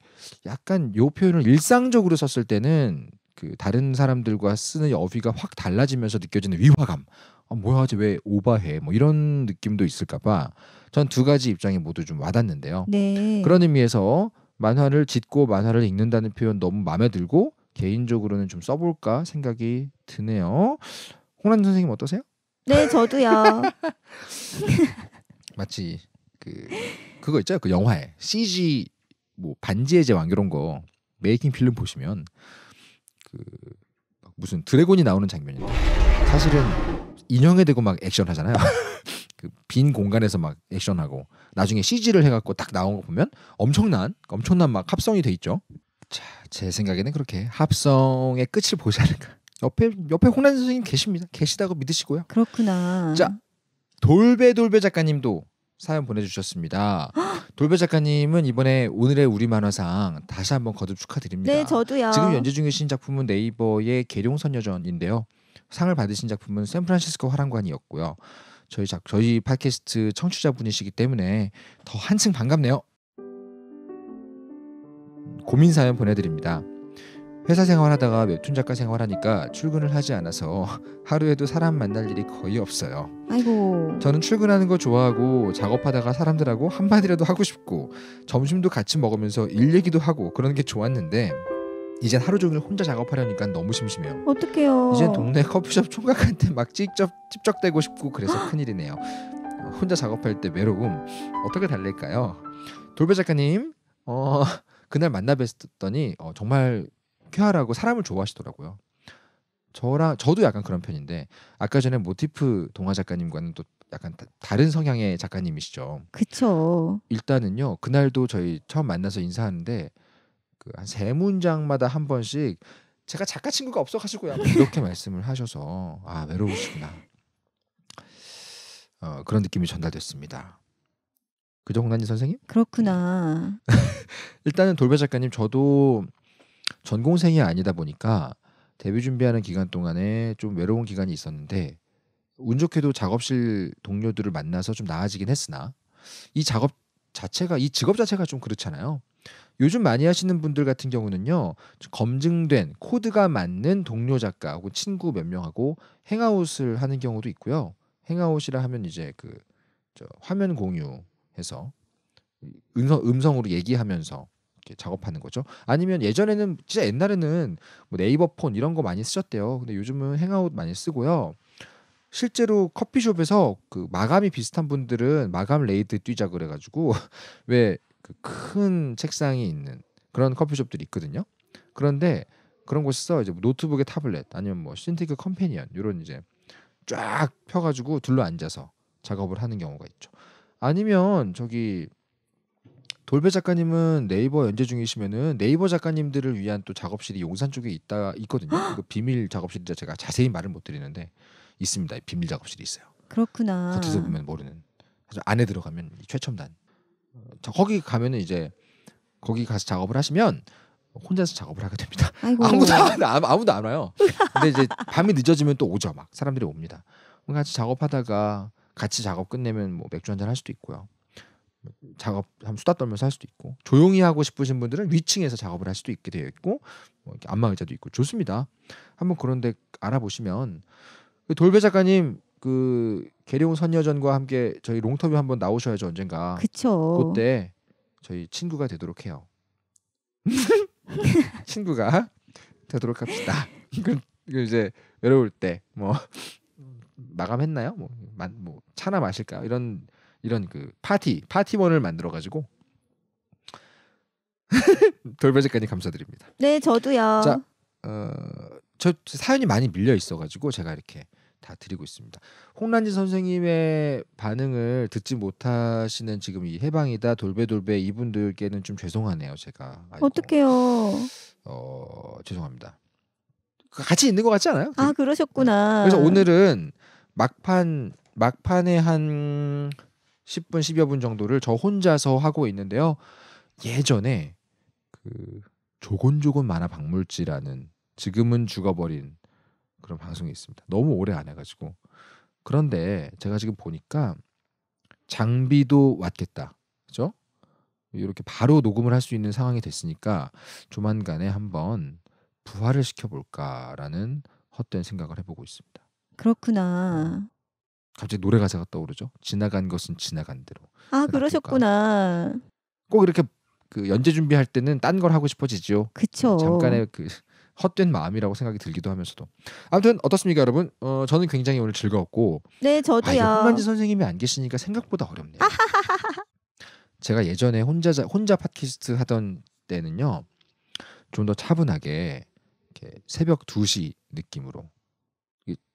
약간 요 표현을 일상적으로 썼을 때는 그 다른 사람들과 쓰는 어휘가 확 달라지면서 느껴지는 위화감. 아, 뭐야, 쟤왜 오바해? 뭐 이런 느낌도 있을까봐 전 두 가지 입장이 모두 좀 와닿는데요. 네. 그런 의미에서 만화를 짓고 만화를 읽는다는 표현 너무 마음에 들고 개인적으로는 좀 써볼까 생각이 드네요. 홍란 선생님 어떠세요? 네, 저도요. (laughs) 마치 그 그거 있죠, 그 영화에 CG 뭐 반지의 제왕 이런 거 메이킹 필름 보시면 그 무슨 드래곤이 나오는 장면인데 사실은 인형에 대고 막 액션 하잖아요. (laughs) 그 빈 공간에서 막 액션하고 나중에 CG를 해갖고 딱 나온 거 보면 엄청난 엄청난 막 합성이 돼 있죠. 자, 제 생각에는 그렇게 합성의 끝을 보지 않을까. 옆에 옆에 홍란 선생님 계십니다. 계시다고 믿으시고요. 그렇구나. 자, 돌배 돌배 작가님도 사연 보내주셨습니다. (gasps) 돌배 작가님은 이번에 오늘의 우리 만화상 다시 한번 거듭 축하드립니다. 네, 저도요. 지금 연재 중이신 작품은 네이버의 계룡선녀전인데요. 상을 받으신 작품은 샌프란시스코 화랑관이었고요. 저희 작 저희 팟캐스트 청취자분이시기 때문에 더 한층 반갑네요. 고민 사연 보내드립니다. 회사 생활하다가 웹툰 작가 생활하니까 출근을 하지 않아서 하루에도 사람 만날 일이 거의 없어요. 아이고. 저는 출근하는 거 좋아하고 작업하다가 사람들하고 한마디라도 하고 싶고 점심도 같이 먹으면서 일 얘기도 하고 그런 게 좋았는데 이젠 하루 종일 혼자 작업하려니까 너무 심심해요. 어떡해요. 이젠 동네 커피숍 총각한테 막 직접 찝적대고 싶고 그래서 큰일이네요. 혼자 작업할 때 외로움 어떻게 달랠까요? 돌배 작가님 어 그날 만나 뵀더니 어, 정말 쾌활하고 사람을 좋아하시더라고요. 저랑 저도 약간 그런 편인데 아까 전에 모티프 동화 작가님과는 또 약간 다, 른 성향의 작가님이시죠. 그쵸. 일단은요 그날도 저희 처음 만나서 인사하는데 그 한 세 문장마다 한 번씩 제가 작가 친구가 없어 가지고요 (laughs) 이렇게 말씀을 하셔서 아 외로우시구나 어, 그런 느낌이 전달됐습니다. 그죠 홍난지 선생님? 그렇구나. (laughs) 일단은 돌배 작가님 저도 전공생이 아니다 보니까 데뷔 준비하는 기간 동안에 좀 외로운 기간이 있었는데 운 좋게도 작업실 동료들을 만나서 좀 나아지긴 했으나 이 작업 자체가 이 직업 자체가 좀 그렇잖아요. 요즘 많이 하시는 분들 같은 경우는요 검증된 코드가 맞는 동료 작가 혹은 친구 몇 명하고 행아웃을 하는 경우도 있고요. 행아웃이라 하면 이제 그 저 화면 공유 해서 음성, 음성으로 얘기하면서 작업하는 거죠. 아니면 예전에는 진짜 옛날에는 뭐 네이버 폰 이런 거 많이 쓰셨대요. 근데 요즘은 행아웃 많이 쓰고요. 실제로 커피숍에서 그 마감이 비슷한 분들은 마감 레이드 뛰자 그래가지고 (laughs) 왜그큰 책상이 있는 그런 커피숍들이 있거든요. 그런데 그런 곳에서 이제 노트북에 타블렛 아니면 뭐 신티크 컴패니언 이런 이제 쫙 펴가지고 둘러 앉아서 작업을 하는 경우가 있죠. 아니면 저기 돌배 작가님은 네이버 연재 중이시면은 네이버 작가님들을 위한 또 작업실이 용산 쪽에 있다 있거든요. 그 비밀 작업실이자 제가 자세히 말을 못 드리는데 있습니다. 비밀 작업실이 있어요. 그렇구나. 겉에서 보면 모르는. 안에 들어가면 최첨단. 거기 가면은 이제 거기 가서 작업을 하시면 혼자서 작업을 하게 됩니다. 아무도 안, 아무도 안 와요. 근데 이제 밤이 늦어지면 또 오죠. 막 사람들이 옵니다. 같이 작업하다가 같이 작업 끝내면 뭐 맥주 한 잔 할 수도 있고요. 작업 한 수다 떨면서 할 수도 있고 조용히 하고 싶으신 분들은 위층에서 작업을 할 수도 있게 되어 있고 뭐 이렇게 안마 의자도 있고 좋습니다. 한번 그런데 알아보시면 그 돌배 작가님 그 계룡 선녀전과 함께 저희 롱터뷰 한번 나오셔야죠 언젠가. 그쵸. 그때 저희 친구가 되도록 해요. (laughs) 친구가 되도록 합시다. (laughs) 그, 그 이제 외로울 때뭐 마감했나요? 뭐, 만, 뭐 차나 마실까 이런 이런 그 파티 파티원을 만들어 가지고 (laughs) 돌발 작가님 감사드립니다. 네, 저도요. 자, 어, 저 사연이 많이 밀려 있어 가지고 제가 이렇게 다 드리고 있습니다. 홍란지 선생님의 반응을 듣지 못하시는 지금 이 해방이다 돌베돌베 이분들께는 좀 죄송하네요, 제가. 어떡해요? 어, 죄송합니다. 같이 있는 것 같지 않아요? 아, 그러셨구나. 그래서 오늘은 막판 막판에 한 10분 10여 분 정도를 저 혼자서 하고 있는데요. 예전에 그 조곤조곤 만화 박물지라는 지금은 죽어버린 그런 방송이 있습니다. 너무 오래 안 해가지고 그런데 제가 지금 보니까 장비도 왔겠다, 그죠? 이렇게 바로 녹음을 할 수 있는 상황이 됐으니까 조만간에 한번 부활을 시켜볼까라는 헛된 생각을 해보고 있습니다. 그렇구나. 갑자기 노래 가사가 떠오르죠. 지나간 것은 지나간 대로. 아 그러셨구나. 꼭 이렇게 그 연재 준비할 때는 딴 걸 하고 싶어지죠. 그쵸. 잠깐의 그 헛된 마음이라고 생각이 들기도 하면서도 아무튼 어떻습니까 여러분? 어, 저는 굉장히 오늘 즐거웠고 네 저도요. 아, 만지 선생님이 안 계시니까 생각보다 어렵네요. 제가 예전에 혼자 혼자 팟캐스트 하던 때는요 좀 더 차분하게 새벽 2시 느낌으로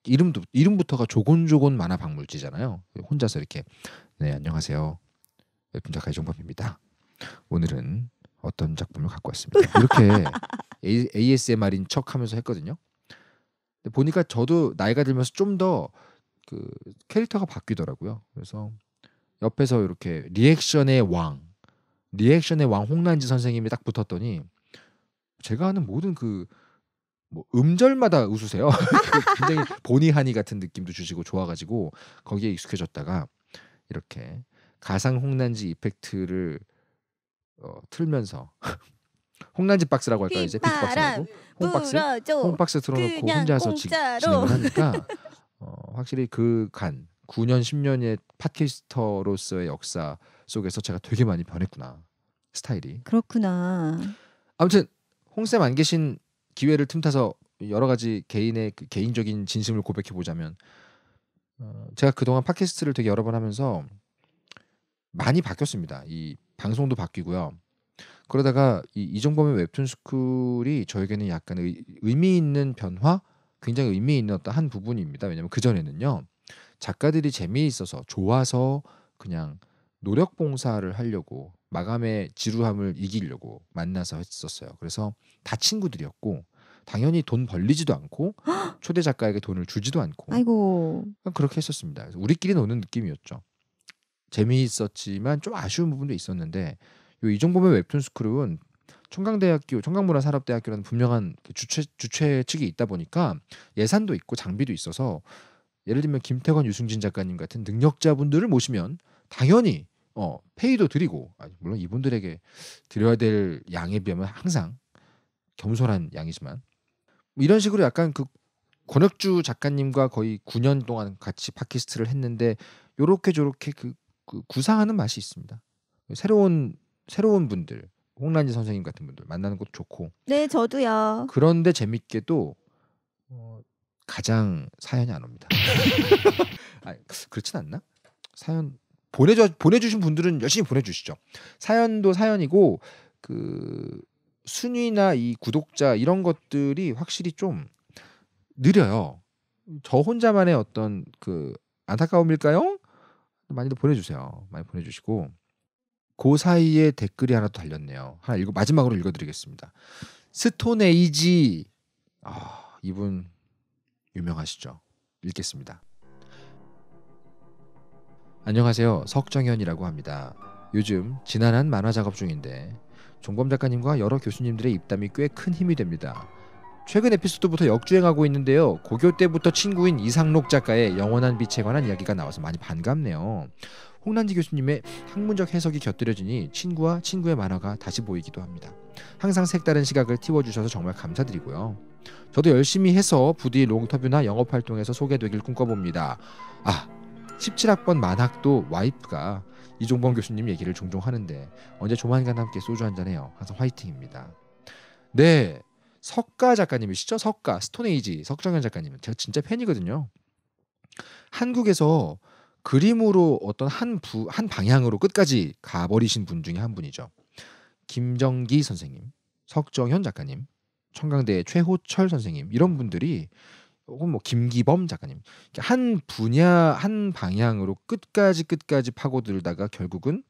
이름도 이름부터가 조곤조곤 만화 박물지잖아요. 혼자서 이렇게 네 안녕하세요. 웹툰 네, 작가 이종범입니다. 오늘은 어떤 작품을 갖고 왔습니다. 이렇게 (laughs) A, ASMR인 척하면서 했거든요. 보니까 저도 나이가 들면서 좀 더 그 캐릭터가 바뀌더라고요. 그래서 옆에서 이렇게 리액션의 왕, 리액션의 왕홍란지 선생님이 딱 붙었더니 제가 하는 모든 그뭐 음절마다 웃으세요. (laughs) 굉장히 본의 한이 같은 느낌도 주시고 좋아가지고 거기에 익숙해졌다가 이렇게 가상 홍난지 이펙트를 어, 틀면서 (laughs) 홍난지 박스라고 할까요 이제 비박스 말고 홍박스 홍박스 틀어놓고 혼자서 진행 하니까 (laughs) 어, 확실히 그간 9년 10년의 팟캐스터로서의 역사 속에서 제가 되게 많이 변했구나 스타일이 그렇구나 아무튼 홍쌤 안 계신 기회를 틈타서 여러 가지 개인의 그 개인적인 진심을 고백해 보자면 어, 제가 그동안 팟캐스트를 되게 여러 번 하면서 많이 바뀌었습니다. 이 방송도 바뀌고요. 그러다가 이 이정범의 웹툰 스쿨이 저에게는 약간 의, 의미 있는 변화, 굉장히 의미 있는 어떤 한 부분입니다. 왜냐하면 그 전에는요 작가들이 재미있어서 좋아서 그냥 노력 봉사를 하려고 마감의 지루함을 이기려고 만나서 했었어요. 그래서 다 친구들이었고 당연히 돈 벌리지도 않고 (gasps) 초대 작가에게 돈을 주지도 않고 아이고 그렇게 했었습니다. 그래서 우리끼리 노는 느낌이었죠. 재미있었지만 좀 아쉬운 부분도 있었는데 요 이종범의 웹툰 스크루는 청강대학교 청강문화산업대학교라는 분명한 주최 주최 측이 있다 보니까 예산도 있고 장비도 있어서 예를 들면 김태건 유승진 작가님 같은 능력자분들을 모시면 당연히 어, 페이도 드리고 아, 물론 이분들에게 드려야 될 양에 비하면 항상 겸손한 양이지만 뭐 이런 식으로 약간 그 권혁주 작가님과 거의 9년 동안 같이 팟캐스트를 했는데 요렇게 저렇게 그, 그 구상하는 맛이 있습니다. 새로운 새로운 분들 홍란지 선생님 같은 분들 만나는 것도 좋고 네 저도요. 그런데 재밌게도 어, 가장 사연이 안 옵니다. (laughs) 아, 그렇진 않나? 사연 보내줘 보내주신 분들은 열심히 보내주시죠. 사연도 사연이고 그 순위나 이 구독자 이런 것들이 확실히 좀 느려요. 저 혼자만의 어떤 그 안타까움일까요? 많이들 보내주세요. 많이 보내주시고 그 사이에 댓글이 하나 또 달렸네요. 하나 읽고 마지막으로 읽어드리겠습니다. 스톤에이지 아, 이분 유명하시죠? 읽겠습니다. 안녕하세요. 석정현이라고 합니다. 요즘 지난한 만화 작업 중인데 종범 작가님과 여러 교수님들의 입담이 꽤 큰 힘이 됩니다. 최근 에피소드부터 역주행하고 있는데요. 고교 때부터 친구인 이상록 작가의 영원한 빛에 관한 이야기가 나와서 많이 반갑네요. 홍란지 교수님의 학문적 해석이 곁들여지니 친구와 친구의 만화가 다시 보이기도 합니다. 항상 색다른 시각을 틔워주셔서 정말 감사드리고요. 저도 열심히 해서 부디 롱터뷰나 영업활동에서 소개되길 꿈꿔봅니다. 아, 17학번 만학도 와이프가 이종범 교수님 얘기를 종종 하는데 언제 조만간 함께 소주 한잔 해요. 항상 화이팅입니다. 네. 석가 작가님이시죠? 석가 스톤에이지 석정현 작가님은 제가 진짜 팬이거든요. 한국에서 그림으로 어떤 한 부 한 방향으로 끝까지 가버리신 분 중에 한 분이죠. 김정기 선생님, 석정현 작가님, 청강대 최호철 선생님 이런 분들이 혹은 뭐 김기범 작가님 한 분야 한 방향으로 끝까지 끝까지 파고들다가 결국은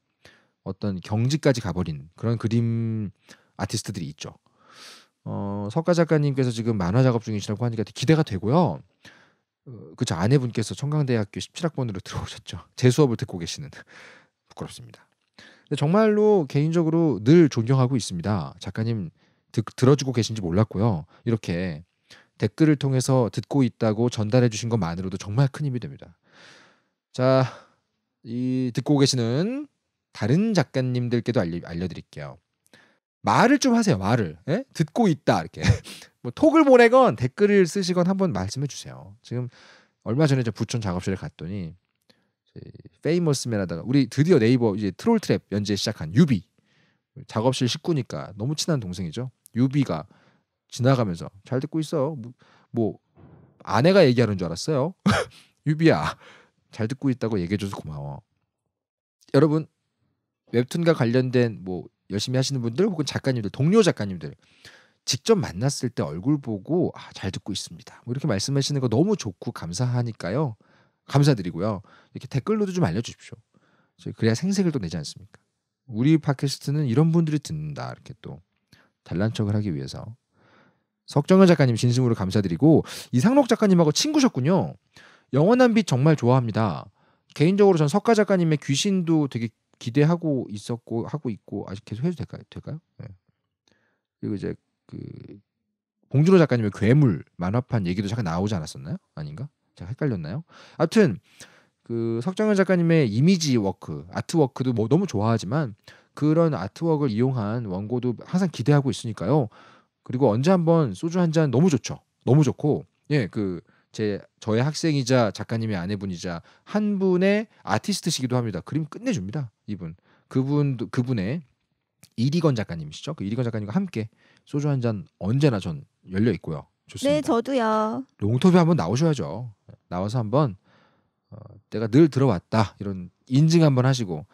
어떤 경지까지 가버린 그런 그림 아티스트들이 있죠. 어, 석가 작가님께서 지금 만화 작업 중이시라고 하니까 기대가 되고요. 어, 그저 아내분께서 청강대학교 17학번으로 들어오셨죠. 제 (laughs) 수업을 듣고 계시는 부끄럽습니다. 근데 정말로 개인적으로 늘 존경하고 있습니다. 작가님 드, 들어주고 계신지 몰랐고요. 이렇게 댓글을 통해서 듣고 있다고 전달해 주신 것만으로도 정말 큰 힘이 됩니다. 자, 이 듣고 계시는 다른 작가님들께도 알려, 드릴게요 말을 좀 하세요. 말을 예? 듣고 있다 이렇게 (laughs) 뭐 톡을 보내건 댓글을 쓰시건 한번 말씀해 주세요. 지금 얼마 전에 저 부천 작업실에 갔더니 페이머스맨하다가 우리 드디어 네이버 이제 트롤 트랩 연재 시작한 유비 작업실 식구니까 너무 친한 동생이죠. 유비가 지나가면서 잘 듣고 있어. 뭐, 아내가 얘기하는 줄 알았어요. (laughs) 유비야, 잘 듣고 있다고 얘기해줘서 고마워. 여러분 웹툰과 관련된 뭐 열심히 하시는 분들 혹은 작가님들 동료 작가님들 직접 만났을 때 얼굴 보고 아, 잘 듣고 있습니다. 뭐 이렇게 말씀하시는 거 너무 좋고 감사하니까요. 감사드리고요. 이렇게 댓글로도 좀 알려주십시오. 그래야 생색을 또 내지 않습니까? 우리 팟캐스트는 이런 분들이 듣는다 이렇게 또잘란 척을 하기 위해서 석정현 작가님 진심으로 감사드리고 이상록 작가님하고 친구셨군요. 영원한 빛 정말 좋아합니다. 개인적으로 전 석가 작가님의 귀신도 되게 기대하고 있었고 하고 있고 아직 계속 해도 될까요? 될까요? 네. 그리고 이제 그 봉준호 작가님의 괴물 만화판 얘기도 잠깐 나오지 않았었나요? 아닌가? 제가 헷갈렸나요? 하여튼 그 석정현 작가님의 이미지 워크, 아트워크도 뭐 너무 좋아하지만 그런 아트 워크를 이용한 원고도 항상 기대하고 있으니까요. 그리고 언제 한번 소주 한 잔 너무 좋죠. 너무 좋고 예그 제 저의 학생이자 작가님의 아내분이자 한 분의 아티스트시기도 합니다. 그림 끝내줍니다. 이분 그분도 그분의 이리건 작가님이시죠. 그 이리건 작가님과 함께 소주 한 잔 언제나 전 열려 있고요. 좋습니다. 네, 저도요. 롱토비 한번 나오셔야죠. 나와서 한번 어, 내가 늘 들어왔다 이런 인증 한번 하시고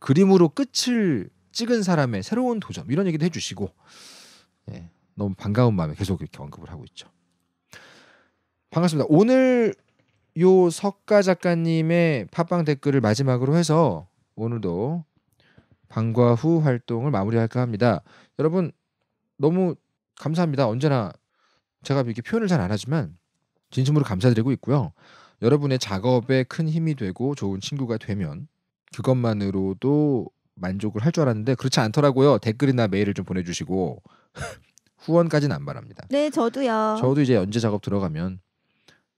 그림으로 끝을 찍은 사람의 새로운 도전 이런 얘기도 해주시고 예, 너무 반가운 마음에 계속 이렇게 언급을 하고 있죠. 반갑습니다. 오늘 요 석가 작가님의 팟빵 댓글을 마지막으로 해서 오늘도 방과 후 활동을 마무리할까 합니다. 여러분 너무 감사합니다. 언제나 제가 이렇게 표현을 잘 안 하지만 진심으로 감사드리고 있고요. 여러분의 작업에 큰 힘이 되고 좋은 친구가 되면 그것만으로도 만족을 할 줄 알았는데 그렇지 않더라고요. 댓글이나 메일을 좀 보내주시고 후원까지는 안 바랍니다. 네, 저도요. 저도 이제 연재 작업 들어가면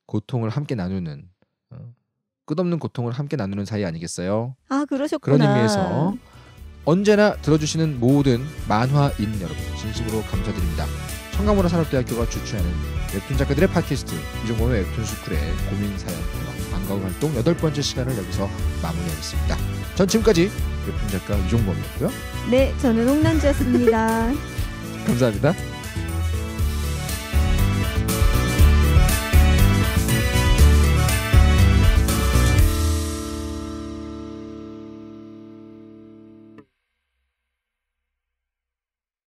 고통을 함께 나누는 어, 끝없는 고통을 함께 나누는 사이 아니겠어요? 아, 그러셨구나. 그런 의미에서 언제나 들어주시는 모든 만화인 여러분 진심으로 감사드립니다. 청가문화 산업대학교가 주최하는 웹툰 작가들의 팟캐스트 이종범의 웹툰 스쿨의 고민 사연 방과후 활동 여덟 번째 시간을 여기서 마무리하겠습니다. 전 지금까지 웹툰 작가 이종범이었고요. 네, 저는 홍남주였습니다. (laughs) 감사합니다.